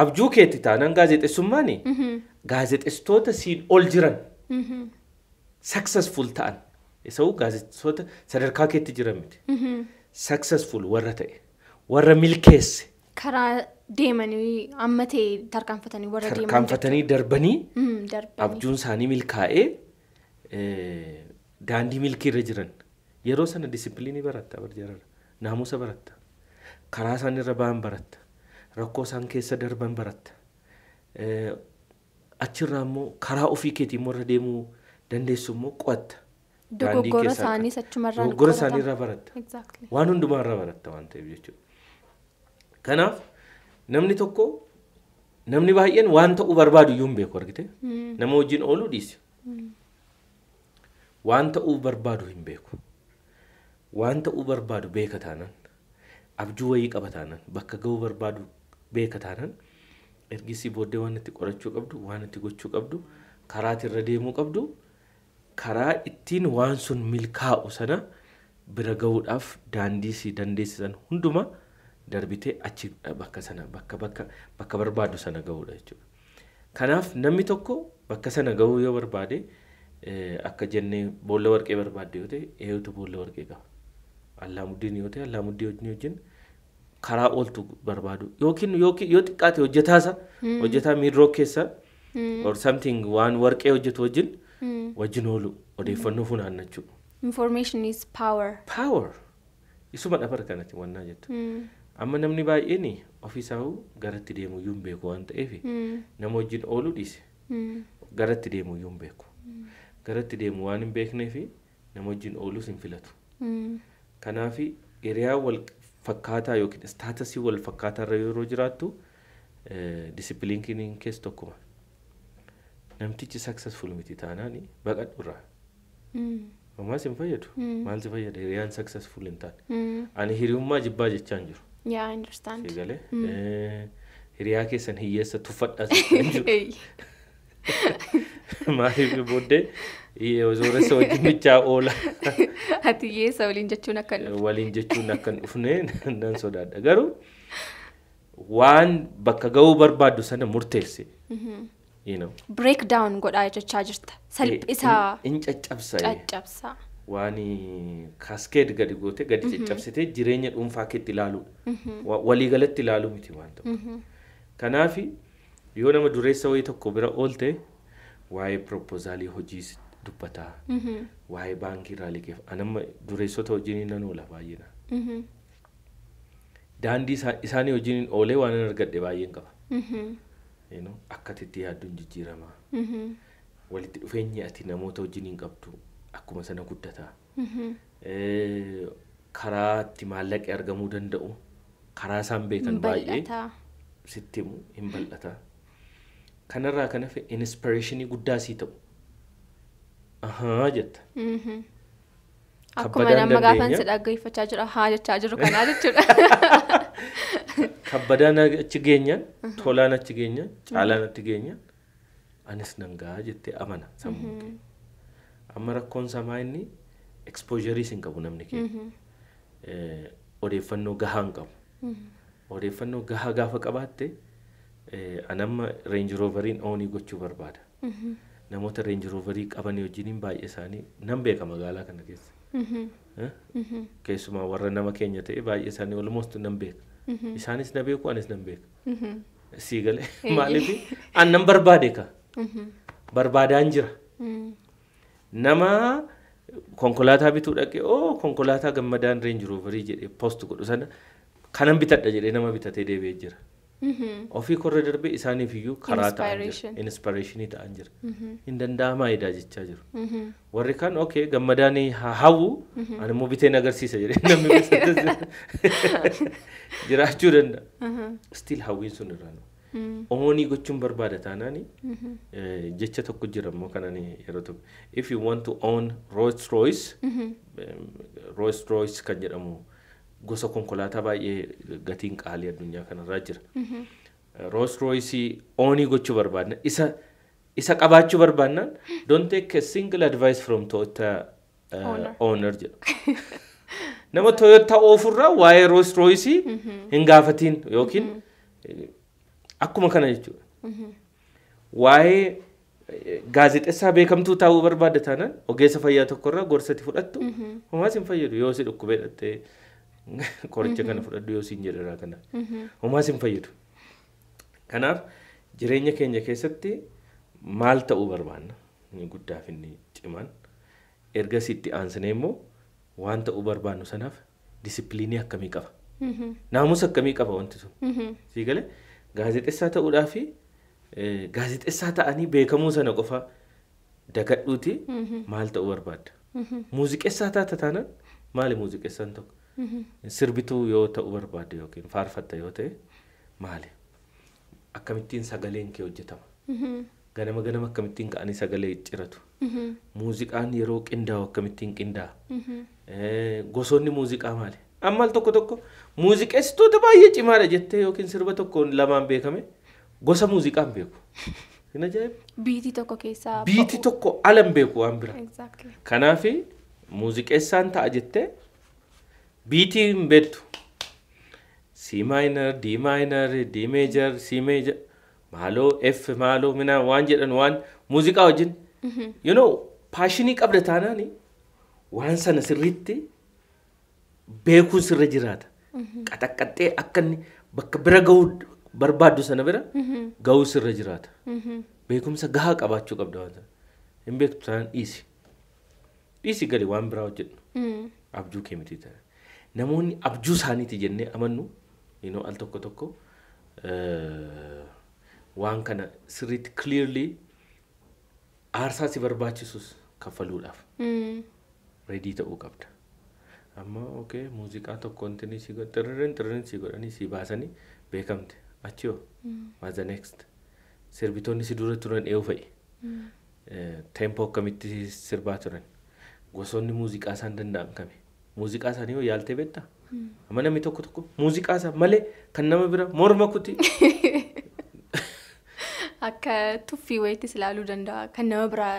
abjuu keetti taanaan gaazexeessummaan mm-hmm. gaazexeessitoota siin ol jiran mm-hmm. successful ta'an isa'uu gaazexeessitoota sadarkaa keetti jiran miti. Mm-hmm. Successful warra ta'e warra milkeesse. deemanii ammatee tarkaanfatanii warra deeman. Tarkaanfatanii darbanii abjuun isaanii milkaa'ee daandii milkii irra jiran yeroo sana disipiliinii baratta barjaarra naamusa baratta karaa isaan irra ba'an baratta rakkoo isaan keessa darban baratta achirraa immoo karaa ofii keetii immoo irra deemuu dandeessu immoo qo'atta. Dogoggora isaaniis achumarraa. Dogoggora isaanii irraa baratta waan hundumaa irraa baratta waan ta'eef jechuudha. Kanaaf. namni tokko namni baay'een waan ta'uu barbaadu iyyuu hin beeku argite hmm. nama wajjin ooluu dhiise hmm. waan ta'uu barbaadu hin beeku waan ta'uu barbaadu beeka taanan abjuu wayii qaba taanan bakka ga'uu barbaadu beeka taanan ergisii booddee waan itti qorachuu qabdu waan itti gochuu qabdu karaati irra deemuu qabdu karaa ittiin waan sun milkaa'u sana bira ga'uudhaaf daandii si dandeessisan hunduma. darbitee achi eh, bakka sana bakka bakka bakka barbaadu sana gahudha jechuudha. Kanaaf namni tokko bakka sana gahuu yoo barbaade eh, akka jennee boolla warqee barbaadde yoo ta'e eeyutu boolla warqee qaba. Allaamuddin yoo ta'e wajjin karaa ooltu barbaadu yookiin yoo xiqqaate hojjetaasa hojjetaa miidroo hmm. keessa hmm. or something waan warqee hojjetu wajjin hmm. wajjin oolu odeeffannoo funaannachuu. Information is power. Power. Isuma dhabar kanatti wannaa jettu. amma namni baay'een ofiisaa garatti deemu iyyuu hin beeku waan ta'eef hmm. nama wajjin ooluu dhiise hmm. garatti deemu iyyuu hin beeku hmm. garatti deemu waan hin fi nama wajjin ooluus hin filatu. Kanaaf hiriyaa wal fakkaataa yookiin istaatasii wal fakkaataa irra yeroo jiraattu eh, disipiliinkiin keessa tokkuma. Namtichi saksesful miti taanaan baqadhu irraa. Ammaas hin fayyadu. Maal fayyada hiriyaan saksesful hin taane. Ani hiriyummaa jibbaa jechaan jiru. Yeah, I understand. See, gale? Mm. Hiriyaa keessan hiyyeessa tuffadha maaliif booddee zooressa wajjin bichaa oola. Ati hiyyeessa waliin jechuun akkan dhufne. Waliin jechuun akkan dhufne nan sodaadha. Garuu waan bakka ga'uu barbaaddu sana murteesse. Break down godhaa jechaa jirta. Salphisaa. In caccabsa. Caccabsaa. waan kaaskeed gadi goote gadi mhm. caccabsitee jireenya dhuunfaa keetti ilaalu mhm. waliigalatti ilaalu miti waan tokko. Mhm. Kanaaf yoo nama dureessa wayii tokko bira oolte waayee proposaalii hojii dubbataa waayee baankii raaliikeef anamma dureessota hojiin nan oola baay'ina. Daandii isaanii hojiin oolee waan nan argadhe hin qaba. Akkatitti yaadduun jijjiirama. Walitti dhufeenya ati namoota hojiin hin qabdu. akkuma sana guddataa mm-hmm. eh, Karaa itti maallaqe argamuu danda'u karaa isaan beekan baay'ee sitti himu hin bal'ata. Kanarraa kan hafe inspireeshinii guddaa sii ta'u. Ahaa jetta. Akkuma nama gaafan dhaggeeffachaa jechaa jiru Kabbadaan achi geenyaan tolaan achi geenyaan caalaan achi geenyaan anis nangaa jette jettee amana sammuu mm-hmm. kee. amma rakkoon samaa inni ekspoojeriis hin qabu namni keenya. Odeeffannoo gahaa hin qabu. Odeeffannoo gahaa gaafa qabaatte anamma reenji rooveriin oonii gochuu barbaada. Namoota reenji rooverii qabanii wajjiniin baay'ee isaanii nan beeka magaalaa kana keessa. Keessumaa warra nama keenya ta'e baay'ee isaanii walumoostuu nan beeka. Isaanis na beeku anis nan beeka. Sii galee maaliif annan barbaade ka. Barbaadaan jira. nama konkolaataa bituu dhaqee oo oh, konkolaataa gammadaan reenji rooverii jedhee poost godhu sana kanan bitadha jedhee nama bitatee deebi'ee jira. Mm-hmm. Ofii korra darbee isaaniif iyyuu karaa ta'an jira. Inspiraashinii ta'an jira. Hin mm-hmm. danda'amaa edaa jechaa jiru. Mm-hmm. Warri kaan ok gammadaan haa hawwu ani immoo biteen agarsiisa jedhee jiraachuu danda'a. stil hawwiin sun irraa Omoonii gochuun barbaada taanaani jecha tokko jira immoo kanan yeroo tokko if you want to own Rolls Royce Rolls Royce kan jedhamu gosa konkolaataa baay'ee gatiin qaalii addunyaa kanarraa jira. Rolls Royce oonii gochuu barbaadna isa isa qabaachuu barbaadna don't take a single advice from Toyota owner jedhu. Nama Toyota oofurraa waa'ee Rolls Royce hin gaafatiin yookiin. akkuma kana jechuudha. Mhm. Waa'ee gaazexessaa beekamtuu taa'uu barbaadda taanaan ogeessa fayyaa tokkorraa gorsati fudhattu mhm. homaas hin fayyadu yoo si dhukkubee dhattee qoricha mhm. kana fudhadhu yoo siin jedhara kana homaas hin fayyadu. Kanaaf jireenya keenya keessatti maal ta'uu barbaanna inni guddaa fi inni cimaan ergasii itti aansine immoo waan ta'uu barbaannu sanaaf disipiliinii akkamii qaba. Naamusa akkamii qaba wanti sun. Sii galee. gaazexessaa ta'uudhaa fi gaazexessaa ta'anii beekamuu sana qofa dagadhuuti maal ta'uu barbaadda. Muuziqessaa taata taanaan maali muuziqessaan tokko? Sirbituu yoo ta'uu barbaadde yookiin faarfatta yoo ta'e maali? Akkamittiin sagaleen kee hojjetama? Ganama ganama akkamittiin ka'anii sagalee ciratu? Muuziqaan yeroo qindaa'u akkamittiin qindaa'a? Gosoonni muuziqaa maali? ammal tokko tokko muuziqeessitoota baay'ee cimaadha jettee yookiin sirba tokkoon lamaan beekame gosa muuziqaan beeku. Hin ajaa'ibu. Biitii tokko keessaa. Biitii tokko ala hin beeku waan bira. Kanaaf muuziqeessaan ta'a jettee biitii hin beektu. C minor, D minor, D major, C major, maaloo F maaloo mina waan jedhan waan muuziqaa wajjin. You know paashinii qabda taanaani waan sana sirriitti. beekuus irra jiraata. Qaxaqqaxxee akka inni bakka bira gahuu barbaaddu sana bira gahuus irra jiraata. Beekumsa gahaa qabaachuu qabda waan sana. Hin beektu taanaan dhiisi. Dhiisi gali waan biraa hojjedhu. Abjuu kee miti Namoonni abjuu isaaniiti jennee amannu yinoo al tokko tokko waan kana sirriitti clearly aarsaa si barbaachisus kaffaluudhaaf reedii ta'uu qabda. ammoo okay muuziqaa tokkoon sii xirriin xirriin sii godhanii sii baasanii beekamte achiyoo maaza next sirbitoonni si dura turan eewu fa'i teempoo akkamitti sirbaa turan gosoonni muuziqaa isaan danda'an kami muuziqaa isaanii yoo yaaltee beekta amma namni tokko tokko muuziqaa isaa malee kan nama bira morma kuti. Akka tuffii wayiittis ilaaluu danda'a kan nama biraa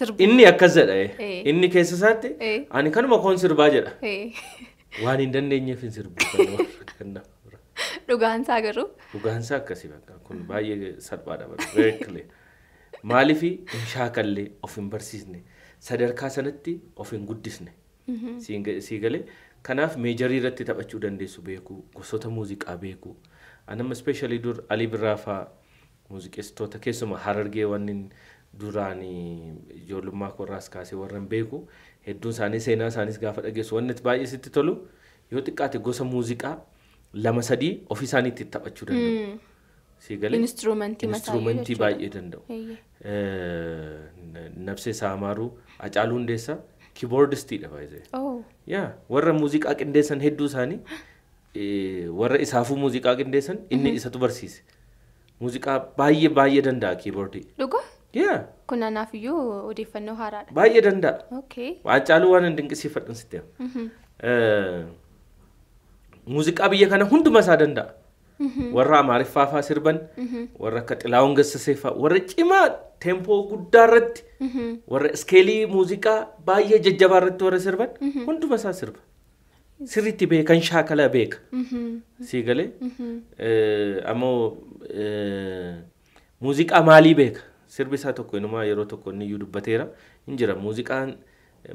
Inni akkas jedha inni keessa isaatti ani kanuma koon sirbaa jedha waan hin dandeenyeef hin sirbu Dhugaansaa garuu. Dhugaansaa akkasii bakka kun baay'ee salphaadha maaliif hin shaakallee of hin barsiisne sadarkaa sanatti of hin guddisne sii galee kanaaf meejarii irratti taphachuu dandeessu beeku gosoota muuziqaa beeku anamma ispeeshaalii dur alii birraa fa'aa muuziqeessitoota keessumaa harargee wanni. duraan ijoollummaa korraas kaasee warran beeku hedduun isaanii seenaa isaaniis gaafa dhageessu wanni baay'ee sitti tolu yoo xiqqaate gosa muuziqaa lama sadii ofii isaaniitti taphachuu danda'u. Instrumentii baay'ee danda'u. Nabsee Saamaaruu Acaaluu Hundeessaa kiiboordistiidha baay'ee. Yaa Warra muuziqaa qindeessan hedduu isaanii warra isaafuu muuziqaa qindeessan inni isatu barsiise. Muuziqaa baay'ee baay'ee danda'a kiiboordii. Dhugaa? Yeah. Kun anaaf iyyuu odeeffannoo haaraadha. Baay'ee danda'a. Okay. Haacaaluu waan hin dinqisiifadhan sitti Muuziqaa biyya kana hunduma isaa danda'a. Warra Amaariffaa faa sirban, warra akka Xilaawun Gassasee faa, warra cimaa teempoo guddaa irratti, warra iskeelii muuziqaa baay'ee jajjabaa irratti warra sirban hunduma isaa sirba. Sirriitti beekan shaakala beeka. Sii galee ammoo muuziqaa maalii beeka? sirbi isaa tokko inumaa yeroo tokko inni iyyuu dubbateera hin jira muuziqaan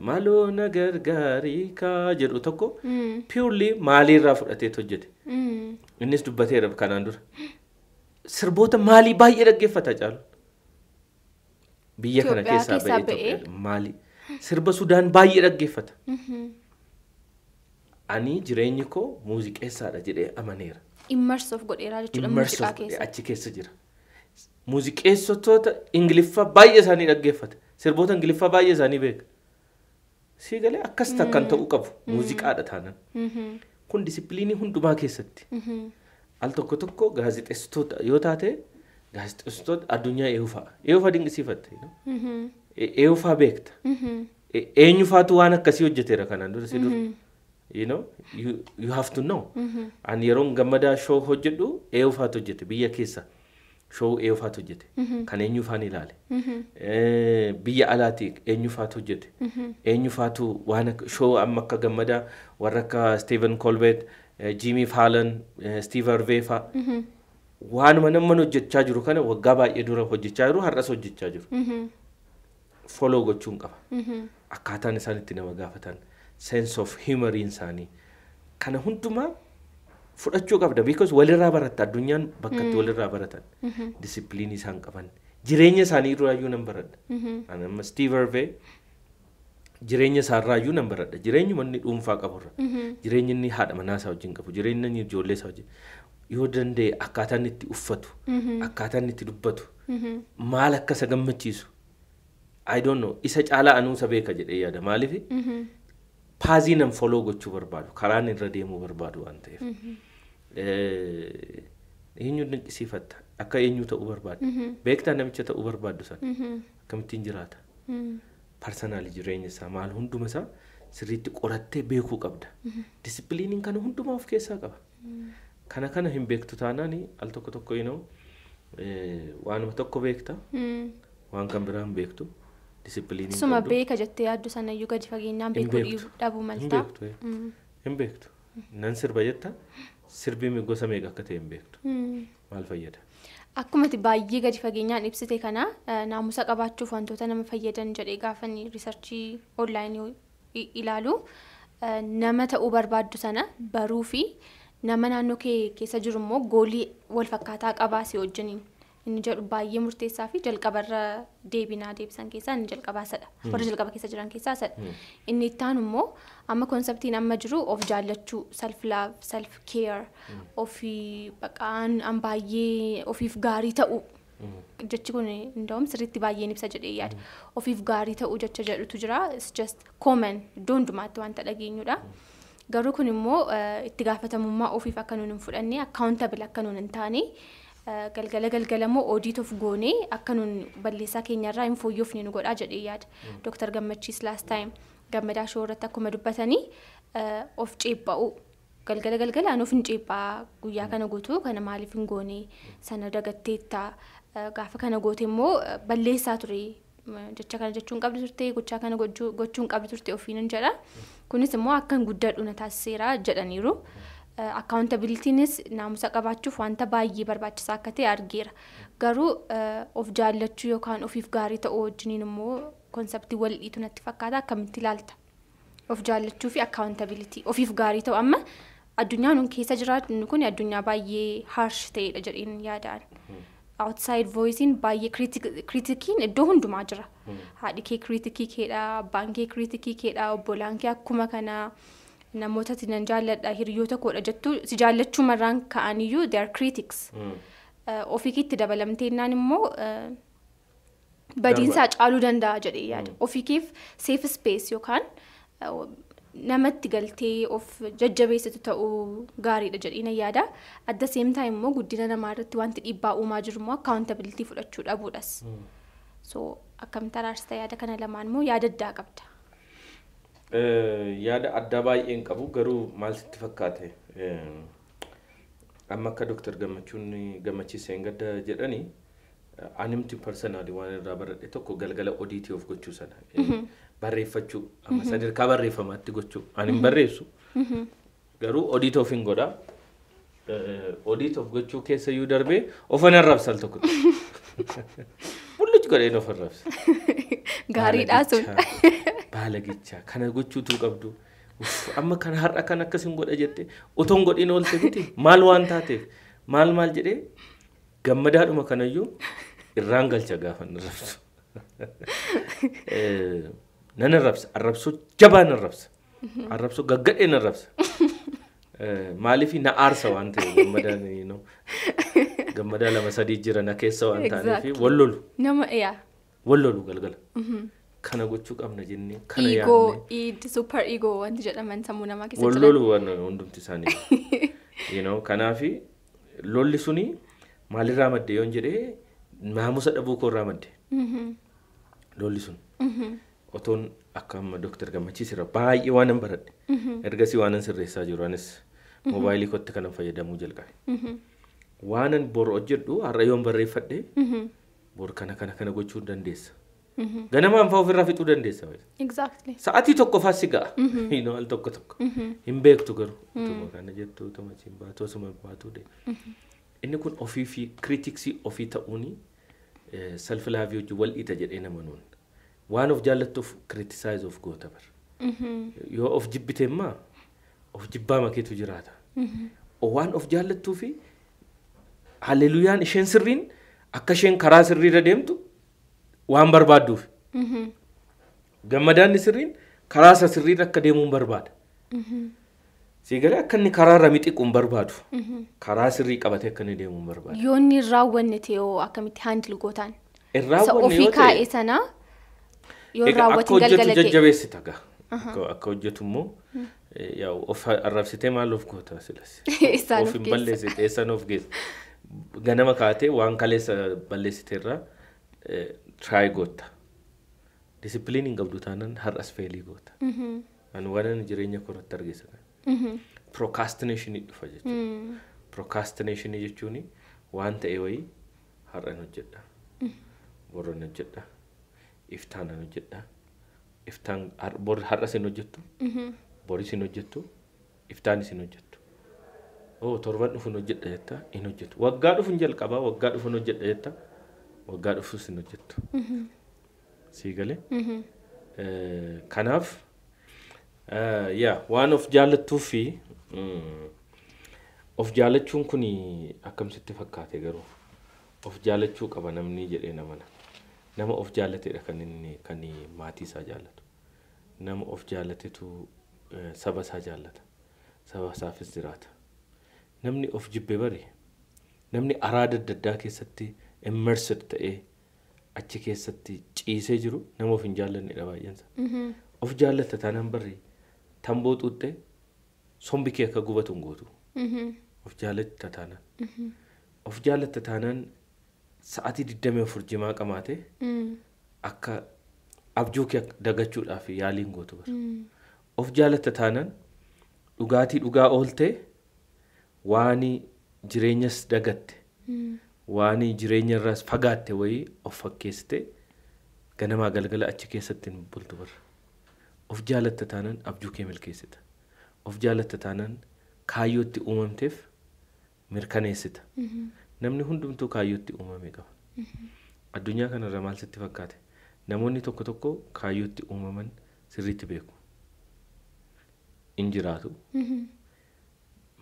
maaloo na gargaarii kaa jedhu tokko mm. piwurlii maaliirraa fudhatee hojjete mm. innis dubbateera kanaan dura sirboota maalii baay'ee dhaggeeffata caalu biyya kana keessaa ba'ee maalii sirba sudaan baay'ee dhaggeeffata. Mm-hmm. Ani jireenyi koo muuziqeessaadha jedhee amaneera. Immersuuf godheeraa jechuudha muuziqaa keessa. Achi keessa jira. muuziqeessitoota ingiliffaa baay'ee isaanii dhaggeeffate Sirboota ingiliffaa baay'ee isaanii beeka. Sii galee akkas takkan ta'uu qabu muuziqaadha taanan. Kun disipiliinii hundumaa keessatti. Al tokko tokko gaazexeessitoota yoo taate gaazexeessitoota addunyaa eeyufaa. Eeyufaa dinqisiifatte. Eeyufaa beekta. Eenyufaatu waan akkasii hojjeteera kanaan dura si dura. you know you, you have to know. Mm -hmm. And yeroon gammadaa shoo hojjedhu eeyufaatu hojjete biyya keessaa. showuu eeyuufaatu hojjete. Kan eenyuufaan ilaale. Biyya alaati eenyuufaatu hojjete. Eenyuufaatu waan akka amma akka gammadaa warra akka Steven Colbert, Jimmy Fallon, Steve Harvey fa'a. Waanuma namni hojjechaa jiru kana waggaa baay'ee dura hojjechaa jiru har'aas hojjechaa jiru. Foloo gochuun qaba. Akkaataan isaan itti nama gaafatan. Sense of humoriin isaanii. Kana hundumaa fudhachuu qabda. Because walirraa baratta. Addunyaan bakka itti hmm. walirraa baratan. Mm-hmm. Disipiliinii isaan qaban. Jireenya isaanii iyyuu nan baradha. Ani amma mm-hmm. Steve Harvey jireenya isaarraayyuu nan baradha. Jireenyuma inni dhuunfaa qaburra. Jireenyi inni haadha manaa isaa wajjin qabu. Mm-hmm. Jireenyi inni ijoollee isaa wajjin. Yoo danda'e akkaataan itti uffatu. Akkaataan itti dubbatu. Maal akkasa gammachiisu. I don't know isa caalaa anuusa beeka jedhee eh, yaada maaliif paazii nan foloo gochuu barbaadu karaan irra deemuu barbaadu eenyuun dinqisiifatta akka eenyu ta'uu barbaaddu beektaa namicha ta'uu barbaaddu san akkamittiin jiraata parsanaalii jireenya isaa maal hunduma isaa sirriitti qorattee beekuu qabda disipiliiniin kana hundumaa of keessaa qaba kana kana hin beektu taanaan al tokko tokko inoo waanuma tokko beekta waan kan biraa hin beektu disipiliiniin suma beeka jettee yaaddu sana iyyuu gadi fageenyaan beekuu dhabuu maltaa hin beektu nan sirba jetta sirbiin gosa meeqa akka ta'e hin beektu. Hmm. Maal fayyada? Akkuma baay'ee gadi fageenyaan ibsite kana eh, naamusa qabaachuuf wantoota nama fayyadan jedhee gaafa riisarchii onlaayinii ilaalu eh, nama ta'uu barbaaddu sana baruu fi nama naannoo kee keessa jiru immoo goolii walfakkaataa qabaasi wajjiniin. inni jedhu baay'ee murteessaa fi jalqabarra deebinaa deebisan keessaa inni jalqabaa sadha Warra jalqaba keessa jiran keessaa sadha. Inni itti aanu immoo amma konseptiin amma jiru of jaallachuu self love self care ofii baqaan an baay'ee ofiif gaarii ta'u. Jechi kun inda'um sirriitti baay'een ibsa jedhee yaada. Ofiif gaarii ta'u jecha jedhutu jira. is just common iddoo hundumaatti wanta dhageenyudha. Garuu kun immoo itti gaafatamummaa ofiif akka nuun hin fudhanne akkaawuntabili akka nuun hin taane galgala galgala immoo oodiitoof goonee akka nun balleessaa keenyarraa hin fooyyofne nu godhaa jedhee yaada hmm. dooktar gammachiis laast gammadaa shoo irratti akkuma dubbatanii uh, of ceebba'u galgala galgalaan of hin ceebbaa guyyaa hmm. kana guutuu kana maaliif hin goonee hmm. sana dagatteetta uh, gaafa kana goote immoo uh, balleessaa ture jecha kana jechuun qabdi turte gochaa kana gochuun qabdi turte ofiinan jedha kunis immoo akkan guddadhu na taasiseera jedhaniiru. akkaawuntabiliitiinis naamusa qabaachuuf wanta baay'ee barbaachisaa akka ta'e argeera. Garuu of jaallachuu yookaan ofiif gaarii ta'uu wajjiniin immoo konseptii wal dhiitu natti fakkaata akkamitti ilaalta? Of jaallachuu fi akkaawuntabiliitii ofiif gaarii ta'u amma addunyaan nun keessa jiraannu kun addunyaa baay'ee harsh ta'edha jedheen yaadaan. Outside voicein baay'ee kritikiin iddoo hundumaa jira. Haadhi kee kritikii keedha, abbaan kee kritikii keedha, obbolaan kee akkuma kanaa. namoota itti nan jaalladha hiriyoota koodha jettu si jaallachuu marraan ka'aniyyuu they are critics. Hmm. Uh, Ofii dabalamteennaan immoo uh, badiinsaa caaluu danda'a jedhee hmm. yaada. ofiikiif seef ispees yookaan uh, namatti galtee of jajjabeessitu ta'uu gaariidha jedhina yaada. adda the same immoo guddina namaa irratti wanti dhiibbaa uumaa jiru immoo accountability fudhachuu dhabuudhas. Hmm. So akkamitti araarsta yaada kana lamaan immoo yaada addaa qabda. yaada addaa baay'een qabu garuu maal sitti fakkaate amma akka dooktar gammachuun gammachiiseen gadda jedhanii animti parsanaalii waan irraa baradhe tokko galgala odiitii of gochuu sana barreeffachuu amma sadarkaa barreeffamaatti gochuu ani hin barreessu garuu odiitii of hin godhaa odiitii of gochuu keessa iyyuu darbee ofan arrabsal tokko mul'atu godheen ofan rabsa gaariidhaa sun. baala gichaa kana gochuutuu qabdu amma kana har'a kan akkas hin godha jette otoon godhiin oolte miti maal waan taateef maal maal jedhee gammadaadhuma kanayyuu irraan galcha gaafa hin rabsu. Nan arrabsa arrabsoo jabaa nan rabsa arrabsoo gaggadhee nan rabsa maaliif na aarsa waan ta'eef gammadaan gammadaa lama sadii jira na keessa waan ta'aniif wallolu. Nama dhiyaa. Wallolu galgala. kana gochuu qabna jennee kana yaadne. Igoo, iid, suupar igoo wanti jedhaman sammuu namaa keessa jiran. Wal lolu hundumti isaanii. You kanaafi lolli suni maalirraa madde yoon jedhee naamusa dhabuu koorraa madde. Mm-hmm. Lolli sun. Mm-hmm. Otoon akka amma dooktar gammachiisirra baay'ee waanan baradhe. Mm-hmm. Ergasii waanan hin sirreessaa jiru anis mobaayilii kootti kanan fayyadamuu jalqabe. Waanan bor hojjedhu har'a yoon barreeffadhe bor kana kana kana gochuu dandeessa. Ganamaan fa'aa ofirraa fixuu dandeessa. Sa'aatii tokko fa'aa si ga'a. Al tokko tokko. Hin beektu garuu. Kana jettu tuma siin baatu osuma baatu de. Inni kun ofii fi kiriitiksii ofii ta'uuni self laafii hojii wal dhiita jedhee nama nuun. Waan of jaallattuuf kiritisaayiz of goota bara. Yoo of jibbite immaa of jibbaa makeetu jiraata. Waan of jaallattuu fi halleluyaan isheen sirriin akka isheen karaa sirriirra deemtu. waan barbaadduuf. Gammadaan sirriin karaa isa sirriin akka deemuun barbaada. Siigalee akka inni karaa irra miixiquun barbaadu karaa sirrii qabatee akka inni deemuun barbaada. Yoo inni irraa hawwanne ta'e hoo akkamitti haandil gootaan? Irraa hawwanne yoo ta'e. Ofii kaa'ee sana yoo raawwatiin galgala ta'e. Akka hojjetu jajjabeessita gaa. Akka hojjetu immoo yaa'u of arrabsitee maal of goota silas. Isaan of hin balleessite eessan of geessa. Ganama kaatee waan kaleessa balleessiteerraa ትራይ ጎታ ዲስፕሊን ንገብዱታነን ሀር አስፌሊ ጎታ አን ዋነን ጅሬኛ ኮረት አርጌሰ ፕሮካስቲኔሽን ይዱፈ ፕሮካስቲኔሽን ጀችኒ ዋን ተኤ ወይ ሀረን ሁጀዳ ቦረን ሁጀዳ ኢፍታነን ሁጀዳ ኢፍታን ቦር ሀረ ሲን ቦሪ ሲን ሁጀቱ ኢፍታን ሲን ሁጀቱ ኦ ቶርባን ዱፉን ጀታ ኢን ወጋ ዱፉን ጀልቀባ ወጋ ዱፉን ሁጀዳ ጀታ waggaa dhufuus hin hojjettu. Sii galee. Kanaaf yaa waan of jaallattuu fi of jaallachuun kun akkamsitti fakkaate garuu of jaallachuu qaba namni jedhee namana. Nama of jaallateedha kan inni kan maatii isaa jaallatu. Nama of jaallatetu saba isaa jaallata. Saba isaafis jiraata. Namni of jibbe bare namni araada adda addaa keessatti. immersed ta'ee achi keessatti ciisee jiru nama of hin mm-hmm. Of jaallatta taanaan barri tan booxuutte sombi kee akka gubatu hin mm-hmm. Of jaallatta taanaan. Mm-hmm. Of jaallatta taanaan sa'aatii digdamii afur jimaa qamaate mm. akka abjuu kee dagachuudhaaf yaalii hin gootu. Mm. Of jaallatta taanaan dhugaatii dhugaa ooltee waan jireenyas dagatte. Mm. waan jireenya irraas fagaatte wayii of fakkeessite ganamaa galgala achi keessatti hin bultu barra. Of jaalatta taanaan abjuu kee milkeessita. Of jaalatta taanaan kaayyootti uumamteef mirkaneessita. Mhm. Namni hundumtuu kaayyootti uumamee qaba. Mhm. Addunyaa kanarra maal sitti fakkaate? Namoonni tokko tokko kaayyootti uumaman sirriitti beeku. In jiraatu. Mhm.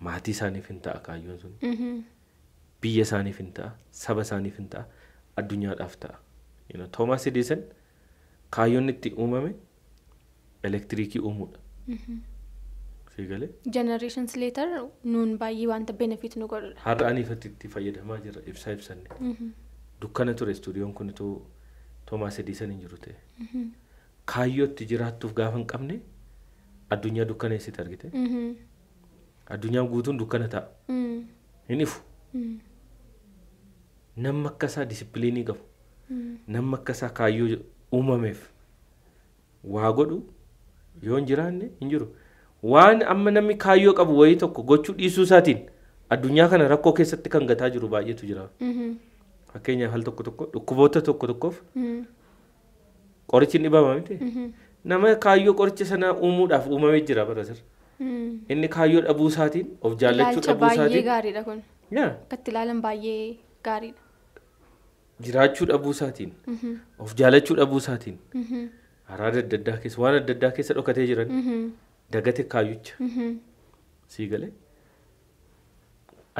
Maatii isaaniif hin ta'a kaayyoon sun. biyya isaaniif hin ta'a saba isaaniif hin ta'a addunyaadhaaf ta'a toomaas ediisan kaayyoon itti uumame elektiriikii uumuudha. Fiigale. Mhm. Generation later nuun baay'ee wanta benefit nu godhudha. Har'a aniifatti itti fayyadamaa jira ibsaa ibsanne. Mhm. Dukkana ture istuudiyoon kun itoo Toomaas Ediisan hin jiru ta'e. Mhm. Kaayyoo itti jiraattuuf gaafa hin qabne addunyaa dukkaneessitti argite. Addunyaa guutuun dukkana ta'a. Hin ifu. namni akka isaa disipiliinii qabu. Hmm. Namni akka isaa kaayyoo uumameef waa godhu yoon hin jiraanne hin jiru. Waan amma namni kaayyoo qabu wayii tokko gochuu dhiisuu isaatiin addunyaa kana rakkoo keessatti kan gataa jiru baay'eetu jira. Mm-hmm. Fakkeenyaaf haal tokko tokko dhukkuboota tokko tokkoof mm-hmm. qorichi dhibama miti. Mm-hmm. Nama kaayyoo qoricha sanaa uumuudhaaf uumamee jira barasir. Inni kaayyoo dhabuu isaatiin of jaallachuu dhabuu isaatiin. baay'ee gaariidha kun. Akkatti ilaalan baay'ee gaariidha. Jiraachuudha buusaatiin of jaalachuu dhabuu isaatiin mhm. adda mhm. addaa keessa waan adda addaa keessa dhokatee jiran mhm. dagate kaayucha sii galee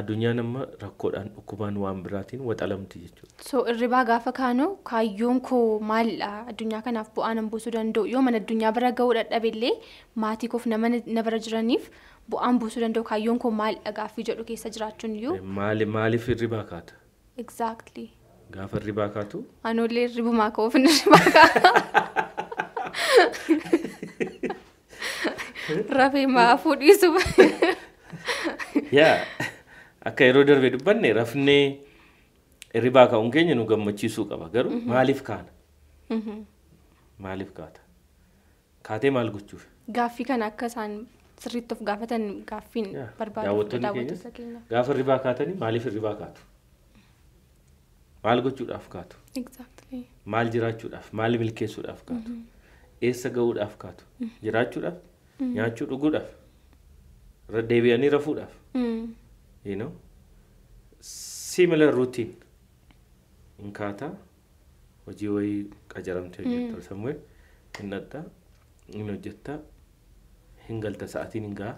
addunyaan amma rakkoodhaan dhukkubaan waan biraatiin waxalamti jechuudha. so irribaa gaafa kaanu kaayyoon koo maalidha addunyaa kanaaf bu'aan buusuu danda'u yoo mana addunyaa bara ga'uu dadhabe maatii koof nama na bara jiraniif bu'aan buusuu danda'u kaayyoon koo maalidha gaaffii jedhu keessa jiraachuun iyyuu. maaliif irribaa kaata. Gaafa ribaa kaatu. Anoollee ribumaa ka'uuf inni ribaa kaa'a. Rafee maa maafuu dhiisu. Yaa akka yeroo darbee dubbanne rafnee ribaa kaa'uun keenya nu gammachiisuu qaba garuu maaliif kaana? Maaliif kaata? Kaatee maal gochuuf? Gaaffii kana akka isaan sirriitti of gaafatan gaaffiin barbaadu. Daawwattoonni keenya gaafa ribaa kaatanii maaliif ribaa kaatu? maal gochuudhaaf kaatu. Maal jiraachuudhaaf maal milkeessuudhaaf kaatu. Eessa ga'uudhaaf kaatu. Jiraachuudhaaf. Nyaachuu dhuguudhaaf. Deebi'anii rafuudhaaf. You know? Similar routine. Nkaataa hojii wayii qajaramtee hojjettu sammuu hin dhattaa hin hojjettaa hin galta sa'aatiin hin gahaa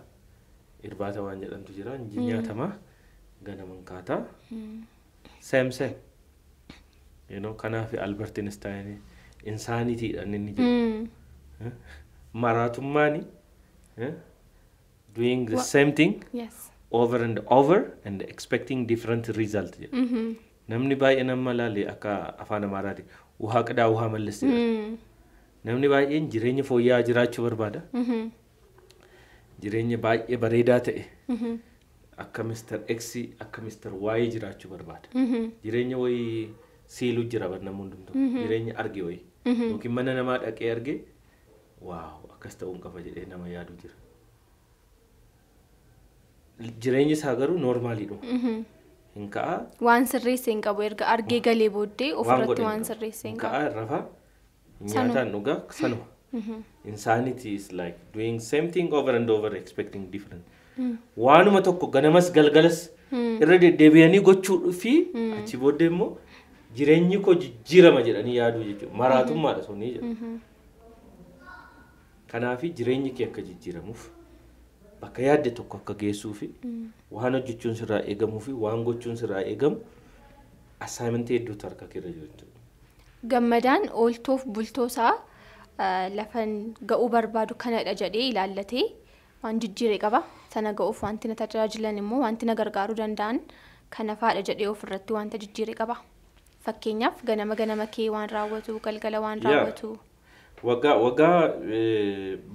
irbaata waan jedhamtu jira nyaatamaa ganama nkaataa. Seem seem. Kanaaf Albert Einstein insaanitiidha inni jedhu. Maraatummaan doing the same thing over and over and expecting different result Namni baay'ee nama laale akka afaan Amaaraati wuhaa qadaa wuhaa mallis jedha. Namni baay'een jireenya fooyya'aa jiraachuu barbaada. Jireenya baay'ee bareedaa ta'e. Akka Mr. X akka Mr. Y jiraachuu barbaada. Jireenya wayii. siiluu jira namoonni hundumtuu mhm. jireenya arge wayii mhm. yookiin mana namaa dhaqee arge waaw akkas ta'uun qaba jedhee nama yaaduu jira. Jireenya isaa garuu noormaaliidha. Mhm. Hin ka'a. Waan sirreessa hin qabu erga argee galee booddee ofirratti waan sirreessa hin qabu. Hin ka'a rafa nyaataan sanuma. Insanity is like doing same thing over and over expecting different. Mm. Waanuma tokko ganamas galgalas mm. irra deddeebi'anii gochuu fi mm. achi booddee immoo. jireenyi koo jijjiirama jedhanii yaaduu jechuudha maraatummaadha mhm. sunii jedha mhm. kanaafi jireenyi kee akka jijjiiramuuf bakka yaadde tokko akka geessuufi mm. waan hojjechuun sirraa eegamuufi waan gochuun sirraa eegamu assaayimentii hedduutu harka keerra jiru jechuudha. Gammadaan ooltoof bultoosaa lafan ga'uu barbaadu kanadha jedhee ilaallatee waan jijjiiree qaba. Sana ga'uuf wanti na tajaajilan immoo wanti na gargaaruu danda'an kana faadha jedhee ofirratti wanta jijjiiree qaba. Fakkeenyaaf ganama ganama kee waan raawwatu galgala waan raawwatu. Waggaa waggaa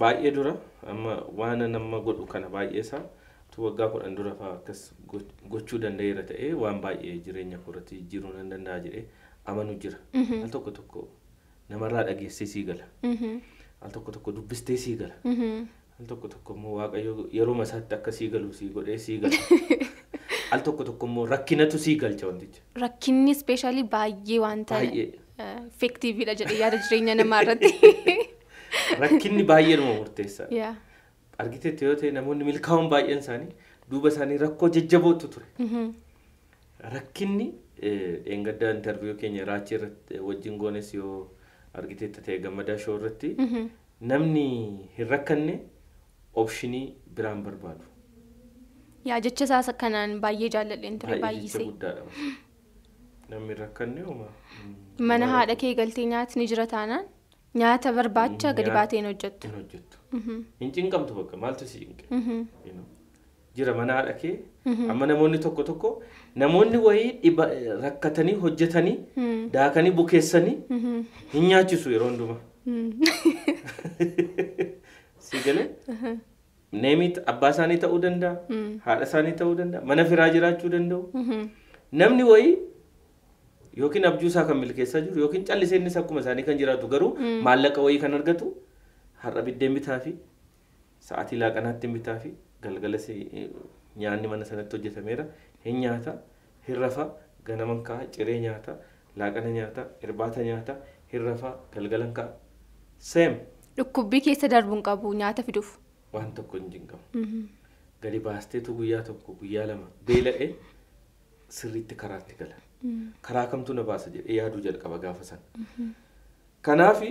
baay'ee dura amma waan nama godhu kana baay'eesaa waggaa kudhan dura fa'a akkas gochuu danda'eera ta'ee waan baay'ee jireenya koorratti jijjiiruu danda'a jedhee amanu jira. Mhm. Al tokko tokko namarraa dhageessee sii gala. Mhm. Al tokko tokko dubbistee sii gala. Mhm. Al tokko tokko waaqayyo yeroo masaatti akka sii galu sii godhee sii gala. al tokko tokko immoo rakkinatu sii galcha wanticha. Rakkinni ispeeshaalii baay'ee waan ta'e effektiiviidha jedhee yaada jireenya namaa irratti. Rakkinni baay'ee nama murteessaa. Argiteetti yoo ta'e namoonni milkaa'oon baay'een isaanii duuba isaanii rakkoo jajjabootu ture. Rakkinni eengaddaa intarviiyuu keenya raachii irratti wajjin goones yoo argiteetti ta'e gammadaa shoo irratti namni hin rakkanne oopshinii biraan barbaadu. Yaa jecha isaa kanaan baay'ee jaaladheen ture baay'isee. Namni rakkanne uumaa. Mana haadha kee galtee nyaati ni jira taanaan nyaata barbaacha gadi baatee hin hojjettu. Hin hojjettu. Hin cinqamtu bakka maaltu si cinqe. Jira mana haadha kee amma namoonni tokko tokko namoonni wayii rakkatanii hojjetanii daakanii bukeessanii hin nyaachisu yeroo hundumaa. Si galee. ነሚት አባ ሳኒ ተው ደንዳ ሀደ ሳኒ ተው ደንዳ መነፍራ ጅራችሁ ደንደው ነምኒ ወይ ዮኪን አብጁሳ ከሚል ከሰ ጅሩ ዮኪን ጫልሴ ንስ አኩመ ሳኒ ከን ጅራቱ ገሩ ማለቀ ወይ ከን ሀረ ቢደ ሚታፊ ሰአት ላቀናት ሚታፊ ገልገለስ ኛኒ መነ ሰነት ጀተሜራ ሄኛታ ሂረፋ ገነመንካ ጭሬ ኛታ ላቀነ ሂረፋ ገልገለንካ ሴም እኩቢ ኬሰ ደርቡን ቀቡ ኛተ waan tokko hin jinqamu. Gadi baasteetu guyyaa tokko guyyaa lama beela'ee sirriitti karaatti gala. Karaa kamtu na baasa jedhee yaaduu jalqaba gaafa sana. Kanaaf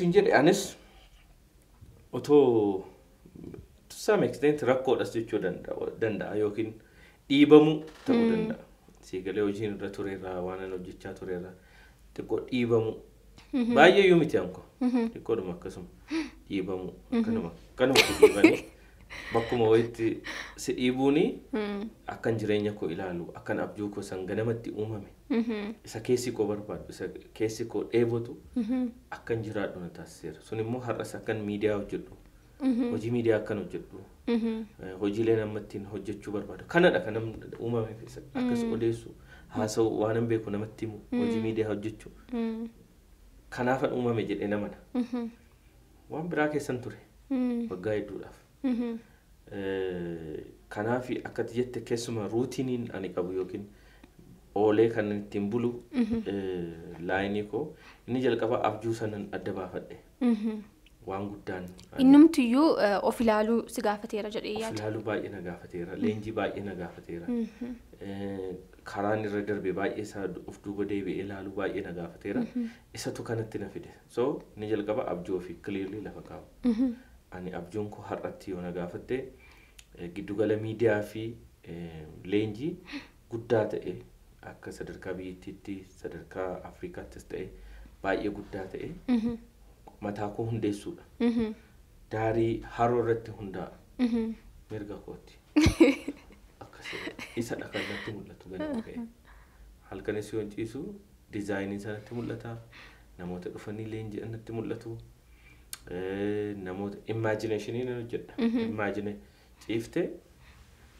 hin jedhe anis otoo to some extent rakkoodhas jechuu danda'a yookiin dhiibamu ta'uu danda'a. Siigalee hojiin irra turerraa waan hojjechaa turerraa xiqqoo dhiibamu. Mm-hmm. baay'ee yoo miti anko mm-hmm. xiqqoodhuma akkasuma mm-hmm. dhiibamu akkanuma akkanuma dhiibanii bakkuma wayitti si dhiibuuni akkan jireenya koo ilaalu akkan abjuu koo san namatti uumame isa keessi koo barbaadu isa keessi koo dheebotu akkan jiraadhu na taasiseera sun har'as akkan miidiyaa hojjedhu hojii miidiyaa akkan hojjedhu eh, hojiilee namatti hojjechuu barbaadu kanadha kan namni uumame akkas odeessu haasa'u waan hin beeku namatti himu hojii miidiyaa hojjechuu kanaafan uumame jedhee nama na. Waan biraa keessan ture waggaa hedduudhaaf. Kanaaf akkati jette keessuma ruutiniin ani qabu yookiin oolee kan ittiin bulu laayinii koo inni jalqaba abjuu sanan adda baafadhe. Waan guddaan. Innumtiyyuu of ilaaluu si gaafateera jedhee yaada. Of ilaaluu baay'ee na gaafateera. Leenjii baay'ee na gaafateera. karaan irra darbe baay'ee isaa of duuba deebi'ee ilaalu baay'ee na gaafateera. Isatu kanatti na fide. So ni jalqaba abjuu ofii clearly lafa kaa'u Ani abjuun koo har'atti yoo na gaafatte giddugala miidiyaa fi leenjii guddaa ta'e akka sadarkaa biyyattiitti sadarkaa Afrikaattis ta'e baay'ee guddaa ta'e mataa koo hundeessuudha. Daarii haroo irratti hundaa'a. Mirga kooti. isa dhaqa irratti mul'atu gadi halkan halkanis waan ciisu diizaayinii sanatti mul'ata namoota dhufanii leen jedhanatti mul'atu namoota imaajineeshinii nan hojjedha imaajine ciifte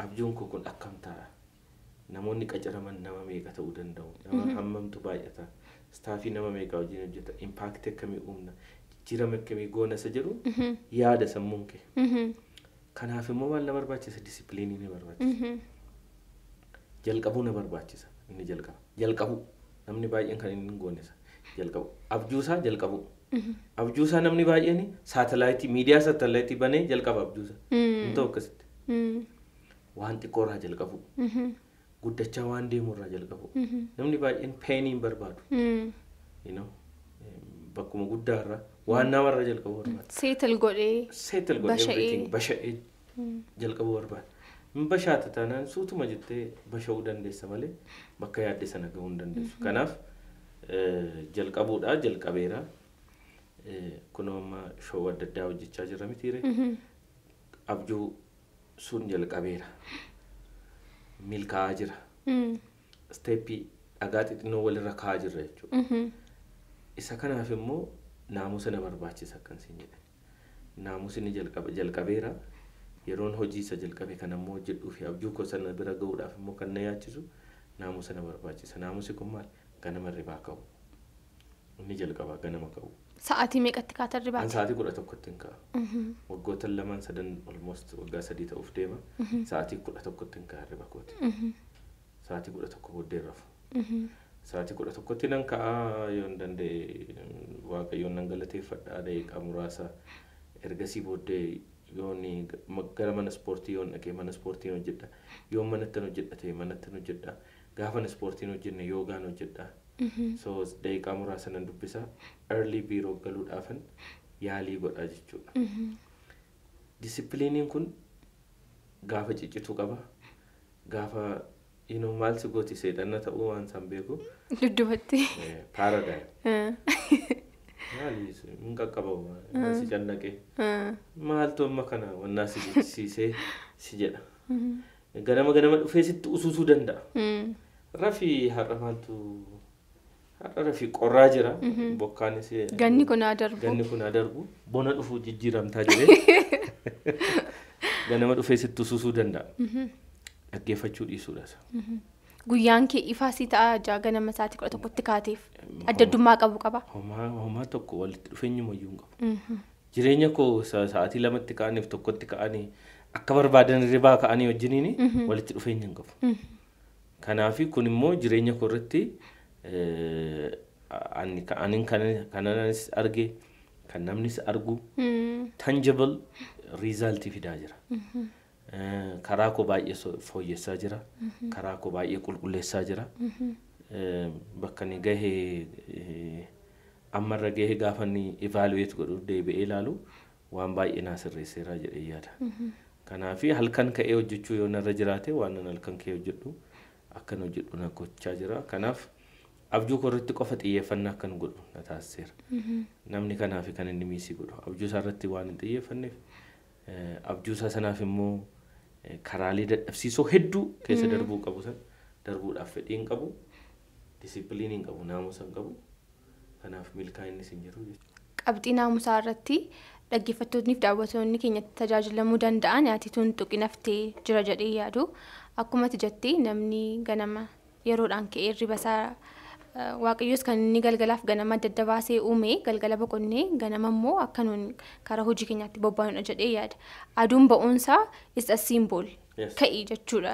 abjuun koo kun akkam ta'a namoonni qacaraman nama meeqa ta'uu danda'u nama hammamtu baay'ata istaafii nama meeqa hojii hojjeta impaakti akkamii uumna jijjiirama akkamii goona isa jedhu yaada sammuun kee kanaaf immoo waan na barbaachisa disipiliinii ni barbaachisa. jalqabuu na barbaachisa inni jalqaba. jalqabu namni baay'een kan inni goonisa jalqabu. Abjuusaa jalqabu. Abjuusaa namni baay'een saatalaayitii miidiyaa saatalaayitii banee jalqaba abjuusaa. Hin ta'u akkasitti. Waan xiqqoorraa jalqabu. Guddachaa waan deemurraa jalqabu. Namni baay'een peeniin barbaadu. Bakkuma guddaarraa waan namarraa jalqabu barbaada. Seetal godhee. Seetal godhee basha'ee jalqabu barbaada. bashaata taanaan suutuma jettee basha'uu dandeessa malee bakka yaadde sana ga'uu hin dandeessu. Mhm. Kanaaf eh, jalqabuudhaa jalqabeera. Eh, kunoo amma showuu adda addaa hojjechaa jirra mitiire. Mhm. Abjuu sun jalqabeera. ka'aa jira. Isteeppii mm. dhagaa xixinoo walirra ka'aa jirra jechuudha. Mhm. Isa kanaaf immoo naamusa na barbaachisa akkansiin jedhe. Naamusni jalqabeera. yeroon hojii isa jalqabe kan ammoo hojjedhuu fi abjuu kosana bira ga'uudhaaf immoo kan na yaachisu naamu sana barbaachisa naamusi kun maal ganama ribaa ka'u inni jalqabaa ganama ka'u. Sa'aatii meeqatti kaata ribaa? ka'u. sa'aatii kudha tokkotti hin ka'a. Waggoota lamaan sadan olmoost waggaa sadii ta'uuf deema sa'aatii kudha tokkotti hin ka'a riba kooti. Sa'aatii kudha tokko booddee rafu. Sa'aatii kudha tokkotti nan ka'a yoon danda'e waaqayyoon nan galateeffadha daqiiqaa muraasa ergasii booddee yoonni gara mana ispoortii yoon dhaqee mana ispoortiin hojjedha yoon manatti hojjedha ta'e manatti hojjedha gaafa ispoortiin hojjenne yoogaan hojjedha. So daqiiqaa muraasa nan dubbisa early biiroo galuudhaafan yaalii godha jechuudha. Disipiliiniin kun gaafa ciccituu qaba gaafa ino maal si gooti seexanna ta'uu waan san beeku. Dudduubatti. Paaradaayim. Hmm. Hmm. ma si callaqee maaltu ma kana wannaa si jechisiisee si jedha hmm. ganama ganama dhufee sitti susu danda Rafi har'a maaltu har'a rafii qorraa jira bokkaanis ganni kun haa darbu ganni kun haa darbu bona dhufuu jijjiiramtaa jiree ganama dhufee sitti usuusuu danda'a dhaggeeffachuu dhiisuudha isa. guyyaan kee ifaasii ta'a jaaganama isaatii kudha tokkotti kaateef adda qabu qaba. Homaa tokko walitti dhufeenyi mayyuu qabu. Mhm. Jireenya koo sa'aatii lamatti ka'aniif tokkotti ka'anii akka barbaadan ribaa ka'anii wajjiniin mhm. walitti dhufeenya hin qabu. Mhm. kun immoo jireenya koo irratti eh, ani kananis arge kan namnis argu tangible riizaaltii fidaa jira. karaa koo baay'ee fooyyessaa jira. Karaa koo baay'ee qulqulleessaa jira. Bakka ni gahee ammarra gahee gaafa ni ivaaluweet godhu deebi'ee ilaalu waan baay'ee naa sirreesseera jedhee yaada. Kanaafi halkan ka'ee hojjechuu yoo narra jiraate waan nan halkan ka'ee hojjedhu akkan hojjedhu na gochaa jira. Kanaaf abjuu korritti qofa xiyyeeffannaa akkan godhu na taasiseera. Namni kanaafi kan inni miisii godhu abjuu isaa irratti waan hin xiyyeeffanneef abjuu isaa sanaaf immoo Eh, karaalee dadhabsiisoo hedduu keessa mm. darbuu qabu san darbuudhaaf fedhii hin qabu disipiliinii qabu naamusa hin qabu kanaaf milkaa'innis hin jiru Qabxii naamusaa irratti dhaggeeffattootniif daawwatoonni keenyatti tajaajilamuu danda'an yaatituun tuqinaftee jira jedhee yaadu akkuma jetti jettee namni ganama yeroodhaan ka'ee hirriba Waaqayyoos kan inni galgalaaf ganama adda baasee uume galgala boqonnee ganama immoo akka nuun karaa hojii keenyaatti bobba'anudha jedhee yaada. Aduun ba'uunsaa is a simbol ka'ii jechuudha.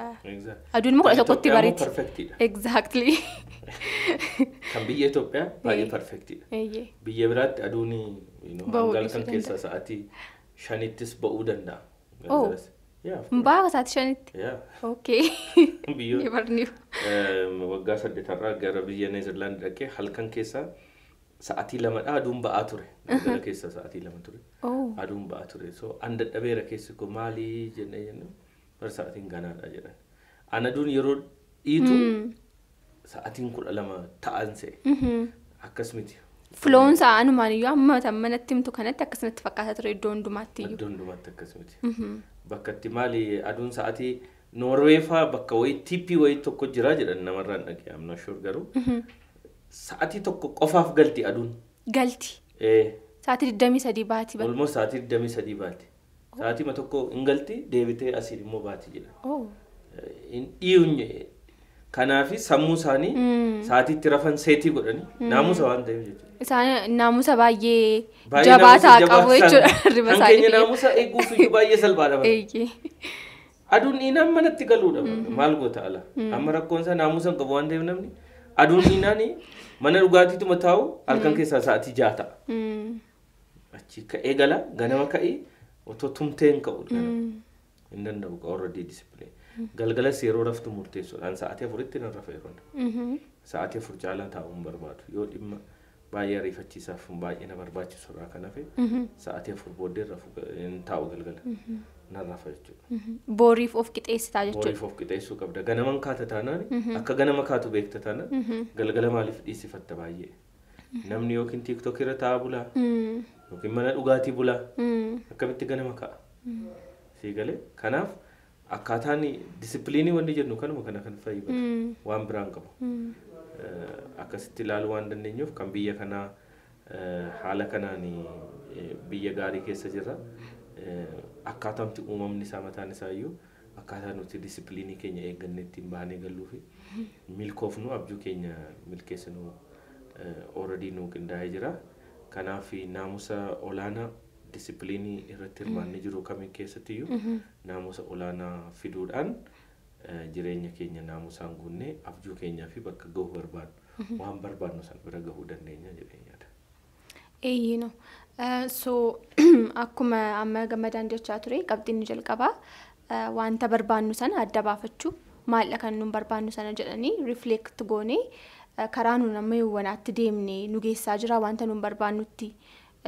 Aduun immoo kudha tokkotti bareeti. Exactly. Kan biyya Itoophiyaa baay'ee perfektidha. Biyya biraatti aduun hangal kan keessa sa'aatii shanittis ba'uu danda'a. Mbaa saati shanitti? Ookee. Biyyoota waggaa saddeetarraa gara biyya Neezerlaand dhaqee halkan keessaa sa'aatii lamadhaa aduun ba'aa ture. Gara keessa sa'atii lama ture. Aduun ba'aa ture. So an dadhabeera keessi ko maali jennee jennu bara sa'atiin ganaadha jedhan. An aduun yeroo dhiitu sa'atiin kudha lama ta'an se'e. Akkas miti. Filoon sa'aanumaan iyyuu amma manatti himtu kanatti akkasumatti fakkaata ture iddoo hundumaatti Iddoo hundumaatti akkas miti. bakka itti maali aduun sa'aatii Noorwee fa'aa bakka wayii tiippii wayii tokko jira jedhan namarraa hin amna shuur mhm. Sa'aatii tokko qofaaf galti aduun. Galti. Sa'aatii digdamii sadii baati. Olmoo sa'aatii digdamii sadii baati. Oh. Sa'aatii ma tokko hin galti deebitee asiin immoo baati jedha. Oh. Kanaafi sammuu isaanii saatiitti rafan seetii godhanii naamusa waan ta'eef jechuudha. Isaan naamusa baay'ee jabaataa qabu jechuudha riba isaanii. Kan keenya naamusa eeguuf iyyuu baay'ee salphaadha. Aduun dhiinaan manatti galuudha maal goota ala. Amma rakkoon isaa naamusa hin qabu waan ta'eef namni aduun dhiinaan mana dhugaatiituma taa'u halkan keessaa sa'aatii ja'a ta'a. Achi ka'ee gala ganama ka'ee otoo tumtee hin ka'u. Hin danda'u warra diidisipilee. galgala yeroo raftu murteessu an sa'aatii afuritti nan rafa yeroon sa'aatii afur caalaa taa'uun barbaadu yoo dhimma baay'ee ariifachiisaaf baay'ee na barbaachisuudha kan hafe sa'aatii afur booddee rafu taa'u galgala nan rafa jechuudha. Booriif of qixeessitaa jechuudha. Booriif of qixeessuu qabda ganaman kaata taanaan akka ganama kaatu beekta taanaan galgala maaliif dhiisifatta baay'ee. Namni yookiin tiiktook irra taa'aa bulaa yookiin mana dhugaatii bulaa akkamitti ganama ka'a. Sii galee kanaaf akkaataan disipiliinii wanti jennu kanuma kana kan fayyadu waan biraan qabu. Akkasitti ilaalu waan dandeenyuuf kan biyya kanaa haala kanaan biyya gaarii keessa jirra. Akkaatamti uumamni isaa mataan isaayyuu akkaataa nuti disipiliinii keenya eegganne ittiin baanee galluu fi milkoofnu abjuu keenya milkeessinu ooradii nuu qindaa'ee jira. Kanaaf naamusa olaanaa disipiliinii irratti hirmaannee mm. jiru kamii keessattiyyuu mm-hmm. naamusa olaanaa fiduudhaan eh, jireenya keenya naamusaan guunnee abjuu keenyaa fi bakka gahuu barbaadnu mm-hmm. waan barbaadnu sana bira gahuu dandeenya jireenyaadha. Eeyyino. Eh, so akkuma amma gamadaan jechaa ture qabxiin jalqabaa eh, wanta barbaannu sana adda baafachuu maalla kan nun barbaannu sana jedhanii rifleekt goonee karaa nun amma yawwanaatti deemnee nu geessaa jira wanta nun barbaannutti.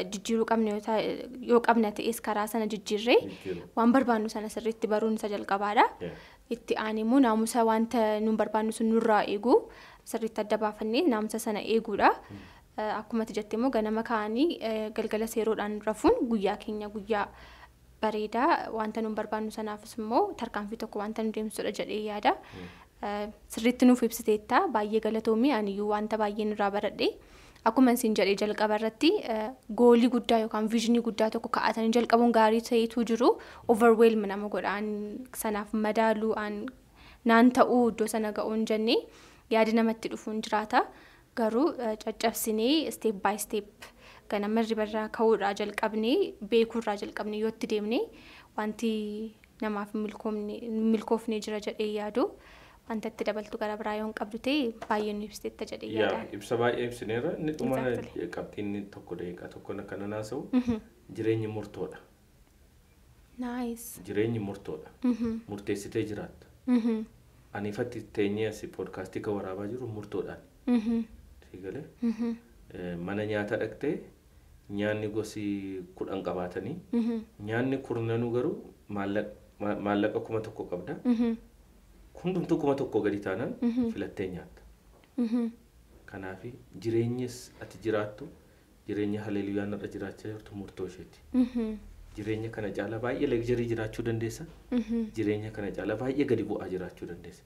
jijjiiruu qabne yoo qabna ta'es karaa sana jijjiirree waan barbaannu sana sirriitti baruun isa jalqabaadha. Itti aan immoo naamusa wanta nuun barbaannu sun nurraa eegu sirriitti adda baafannee naamusa sana eeguudha. Akkuma jette immoo ganama kaanii galgala seeroodhaan rafuun guyyaa keenya guyyaa bareedaa wanta nuun barbaannu sanaafis immoo tarkaanfii tokko wanta nu deemsudha jedhee yaada. Sirriitti nuuf ibsiteetta baay'ee galatoomii aniyyuu wanta baay'een irraa baradhee. akkuma isin jedhee jalqaba irratti eh, goolii guddaa yookaan viijinii guddaa tokko kaa'atanii jalqabuun gaarii ta'etu jiru overwhelm nama godhaan sanaaf madaalu naan ta'uu iddoo sana ga'uun jennee yaadi namatti dhufuun jiraata garuu eh, caccabsinee isteep baay isteep ganama ribarraa ka'uudhaa jalqabnee beekuurraa jalqabnee yoo itti deemnee wanti namaaf milkoofne jira jedhee yaadu. wanta itti dabaltu gara biraa yoo hin qabdu baay'ee nu ibsiteetta jedhee Ibsa baay'ee ibsineera inni dhuma qabxiin tokko deeqa tokko kan naasa'u jireenyi murtoodha. Jireenyi murtoodha. Murteessitee jiraattu. Aniifatti teenyee asii poodkaastii kan waraabaa jiru murtoodhaan. Mana nyaata dhagtee nyaanni gosi kudhan qabaatanii nyaanni kurnanuu garuu maallaqa kuma tokko qabda. hundumtuu kuma tokko gadi taanan mhm. filattee nyaata. Mhm. Kanaaf jireenyas ati jiraattu jireenya haleeluyaan irra jiraachaa jirtu murtoo isheeti. Mhm. Jireenya kana caalaa baay'ee legzarii jiraachuu dandeessa. Jireenya kana caalaa baay'ee gadi bu'aa jiraachuu dandeessa.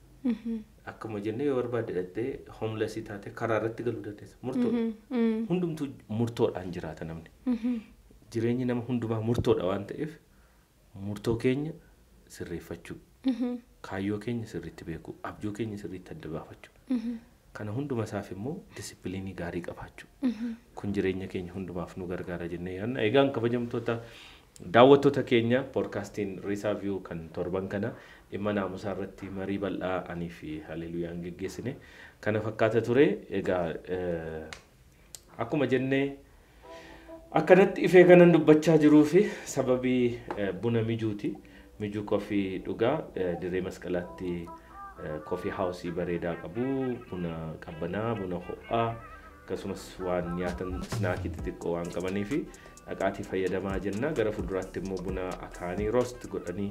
Akkuma jennee yoo barbaadde dhattee hoomlesii taate karaa irratti galuu dandeessa. Mm. Hundumtuu murtoodhaan jiraata namni. Jireenyi nama hundumaa murtoodha waan ta'eef murtoo keenya sirreeffachuu. kaayyoo keenya sirriitti beeku abjuu keenya sirriitti adda baafachuu kana hunduma isaaf immoo disipiliinii gaarii qabaachuu kun jireenya keenya hundumaaf nu gargaara jennee yaadna egaan kabajamtoota daawwattoota keenya poodkaastiin riisaaviyuu kan torban kana dhimma naamusaa irratti marii bal'aa anii fi haleeluyaan geggeessine kana fakkaata ture egaa akkuma jennee akkanatti ifee kanan dubbachaa jiruufi sababii buna mijuuti. mijuu koffii dhugaa eh, dirree eh, masqalaatti koffii haawusii bareedaa qabu buna qabbanaa buna ho'aa akkasumas waan nyaatan snaakii xixiqqoo waan qabanii fi dhaqaatii fayyadamaa jenna gara fulduraatti immoo buna akaanii roost godhanii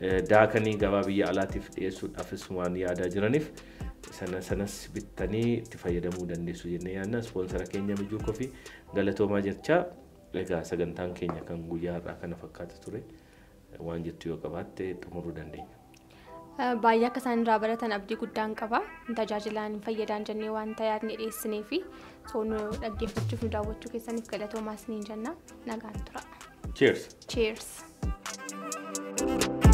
eh, daakanii gabaa biyya alaatiif dhiyeessuudhaafis waan yaadaa jiraniif sana sanas bittanii itti fayyadamuu dandeessu jenne yaadna ispoonsara keenya mijuu kofi galatoomaa jechaa egaa sagantaan keenya kan guyyaa irraa kana fakkaata ture. waan jettu yoo qabaatte xumuruu dandeenya. Baay'ee eh, akka isaan irraa baratan abdii guddaan qaba. Tajaajilaan fayyadan jennee waan yaadne dhiyeessinee fi soonuu dhaggeeffachuuf nu daawwachuu keessaniif galatoomaas isiniin jenna. Nagaan tura.